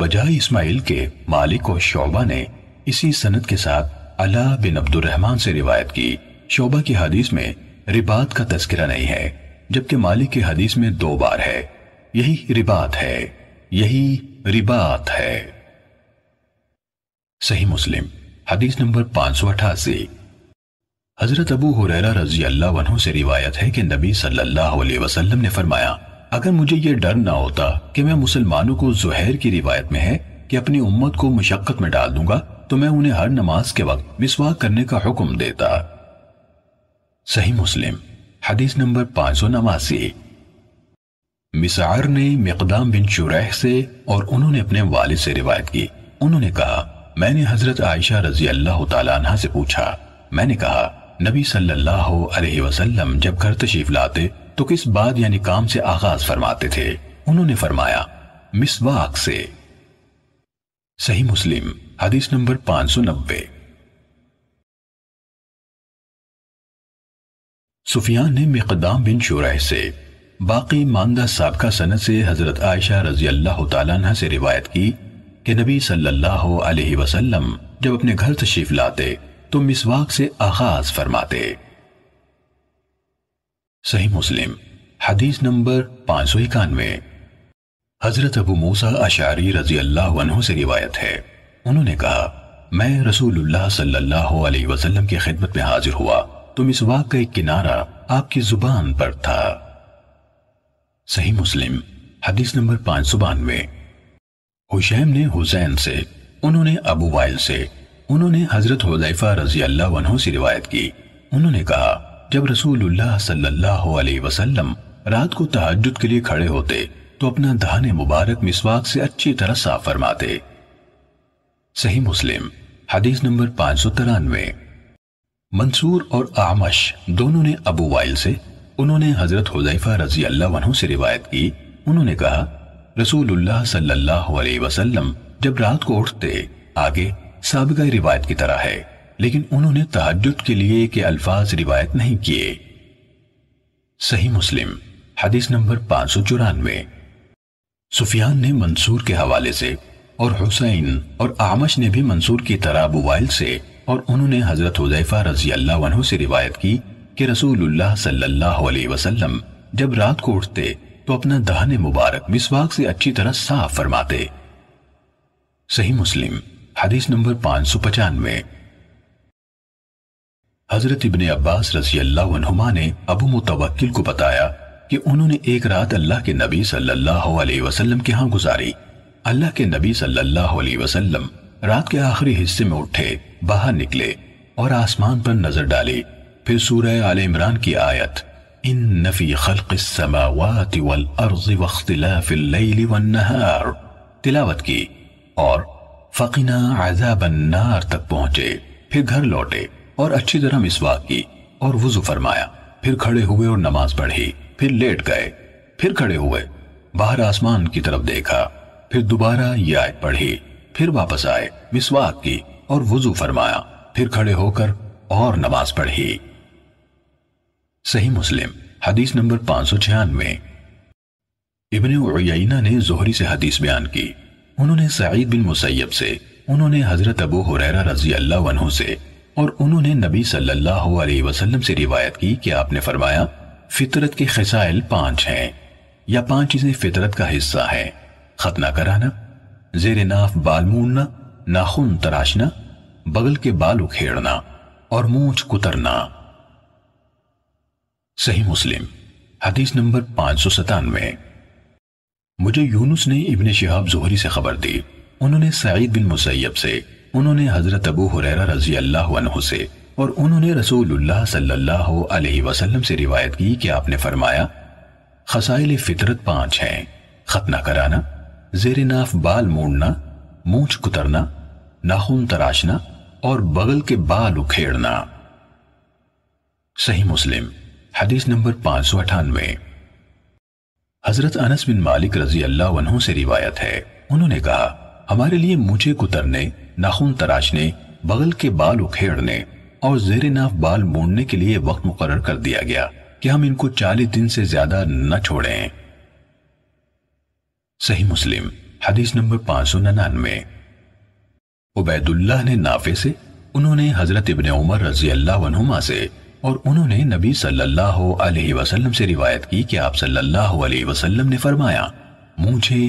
बजाय इस्माइल के मालिक और शोबा ने इसी सनत के साथ अला बिन अब्दुलरहमान से रिवायत की शोबा की हदीस में रिबात का तस्करा नहीं है जबकि मालिक की हदीस में दो बार है यही रिबात है यही रिबात है सही मुस्लिम हदीस नंबर पांच सौ अठासी हजरत अबू हुरैरा रजी अल्लाह से रिवायत है कि नबी सल्लल्लाहु अलैहि वसल्लम ने फरमाया अगर मुझे यह डर ना होता कि मैं मुसलमानों को जुहैर की रिवायत में है कि अपनी उम्मत को मुशक्कत में डाल दूंगा तो मैं उन्हें हर नमाज के वक्त मिसवाक करने का हुक्म देता सही मुस्लिम हदीस नंबर पांच सौ नवासी मिसार ने मकदाम बिन शुरह से और उन्होंने अपने वालिद से रिवायत की उन्होंने कहा मैंने हजरत आयशा रजी अल्लाह तला से पूछा मैंने कहा नबी सल्लल्लाहु अलैहि वसल्लम जब घर तशीफ लाते तो किस बात यानी काम से आगाज फरमाते थे उन्होंने फरमाया मिसवाक से सही मुस्लिम हदीस नंबर पांच सौ नब्बे सुफियान ने मकदाम बिन शुरह से बाकी मानदा साबका सनत से हजरत आयशा रजी अल्लाह तला से रिवायत की कि नबी सल्लल्लाहु अलैहि वसल्लम जब अपने घर तशरीफ लाते तो मिसवाक से आगाज फरमाते सही मुस्लिम हदीस नंबर पांच सौ इक्यानवे हजरत अबू मूसा अशारी रजी अल्लाह से रिवायत है उन्होंने कहा मैं रसूलुल्लाह सल्लल्लाहु अलैहि वसल्लम की खिदमत में हाजिर हुआ तो मिसवाक का एक किनारा आपकी जुबान पर था सही मुस्लिम हदीस नंबर पांच सौ बानवे हुशैम ने हुसैन से उन्होंने अबू वाइल से उन्होंने हजरत हुजैफा रजी अल्लाह से रिवायत की उन्होंने कहा जब रसूलुल्लाह सल्लल्लाहु अलैहि वसल्लम रात को तहज्जुद के लिए खड़े होते तो अपना दहन मुबारक मिसवाक से अच्छी तरह साफ फरमाते सही मुस्लिम हदीस नंबर 593 मंसूर और आमश दोनों ने अबू वाइल से उन्होंने हजरत हुजैफा रजी अल्लाह से रिवायत की उन्होंने कहा रसूलुल्लाह सल्लल्लाहु अलैहि वसल्लम जब रात को उठते आगे सबका रिवायत की तरह है लेकिन उन्होंने तहजद के लिए के अल्फाज रिवायत नहीं किए सही मुस्लिम हदीस नंबर पांच सौ चौरानवे सुफियान ने मंसूर के हवाले से और हुसैन और आमश ने भी मंसूर की तरह बुवाइल से और उन्होंने हजरत हुजैफा रजी अल्लाह से रिवायत की कि रसूलुल्लाह सल्लल्लाहु अलैहि वसल्लम जब रात को उठते तो अपना दहने मुबारक मिसवाक से अच्छी तरह साफ फरमाते सही मुस्लिम हदीस नंबर पांच सौ पचानवे हजरत इबन अब्बास रजी अल्लाह ने अबू मुतवक्किल को बताया कि उन्होंने एक रात अल्लाह के नबी सल्लल्लाहु अलैहि वसल्लम के यहाँ गुजारी अल्लाह के नबी सल्लल्लाहु अलैहि वसल्लम रात के आखिरी हिस्से में उठे बाहर निकले और आसमान पर नजर डाली फिर सूरह आल इमरान की आयत ان في خلق السماوات والارض واختلاف الليل والنهار तिलावत की और फकीना आजाब नार तक पहुंचे फिर घर लौटे और अच्छी तरह मिसवा की और वजू फरमाया फिर खड़े हुए और नमाज पढ़ी फिर लेट गए फिर खड़े हुए बाहर आसमान की तरफ देखा फिर दोबारा ये आयत पढ़ी फिर वापस आए मिसवाक की और वजू फरमाया फिर खड़े होकर और नमाज पढ़ी सही मुस्लिम हदीस नंबर पांच सौ छियानवे इबन उयना ने जोहरी से हदीस बयान की उन्होंने सईद बिन मुसैब से उन्होंने हजरत अबू हुरैरा रजी अल्लाह से और उन्होंने नबी सल्लल्लाहु अलैहि वसल्लम से रिवायत की कि आपने फरमाया फितरत के खसाइल पांच हैं या पांच चीजें फितरत का हिस्सा है खतना कराना जेर नाफ बाल मूड़ना नाखून तराशना बगल के बाल उखेड़ना और मूछ कुतरना सही मुस्लिम हदीस नंबर पांच सौ सतानवे मुझे यूनुस ने इबन शहाब जोहरी से खबर दी उन्होंने सईद बिन मुसैब से उन्होंने हजरत अबू हुरैरा रजी अल्लाह से और उन्होंने रसूलुल्लाह सल्लल्लाहु अलैहि वसल्लम से रिवायत की कि आपने फरमाया खसाइल फितरत पांच हैं खतना कराना जेर नाफ बाल मोड़ना मूछ कुतरना नाखून तराशना और बगल के बाल उखेड़ना सही मुस्लिम हदीस नंबर पांच सौ अठानवे हजरत अनस बिन मालिक रजी अल्लाह से रिवायत है उन्होंने कहा हमारे लिए मुझे कुतरने नाखून तराशने बगल के बाल उखेड़ने और जेर नाफ बाल मोड़ने के लिए वक्त मुकर कर दिया गया कि हम इनको चालीस दिन से ज्यादा न छोड़ें सही मुस्लिम हदीस नंबर पांच सौ ननानवे उबैदुल्लाह ने नाफे से उन्होंने हजरत इबन उमर रजी अल्लाह से और उन्होंने नबी सल्लल्लाहु अलैहि वसल्लम से रिवायत की कि आप सल्लल्लाहु अलैहि वसल्लम ने फरमाया मुझे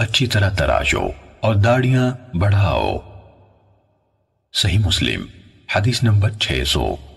अच्छी तरह तराशो और दाढ़ियां बढ़ाओ सही मुस्लिम हदीस नंबर 600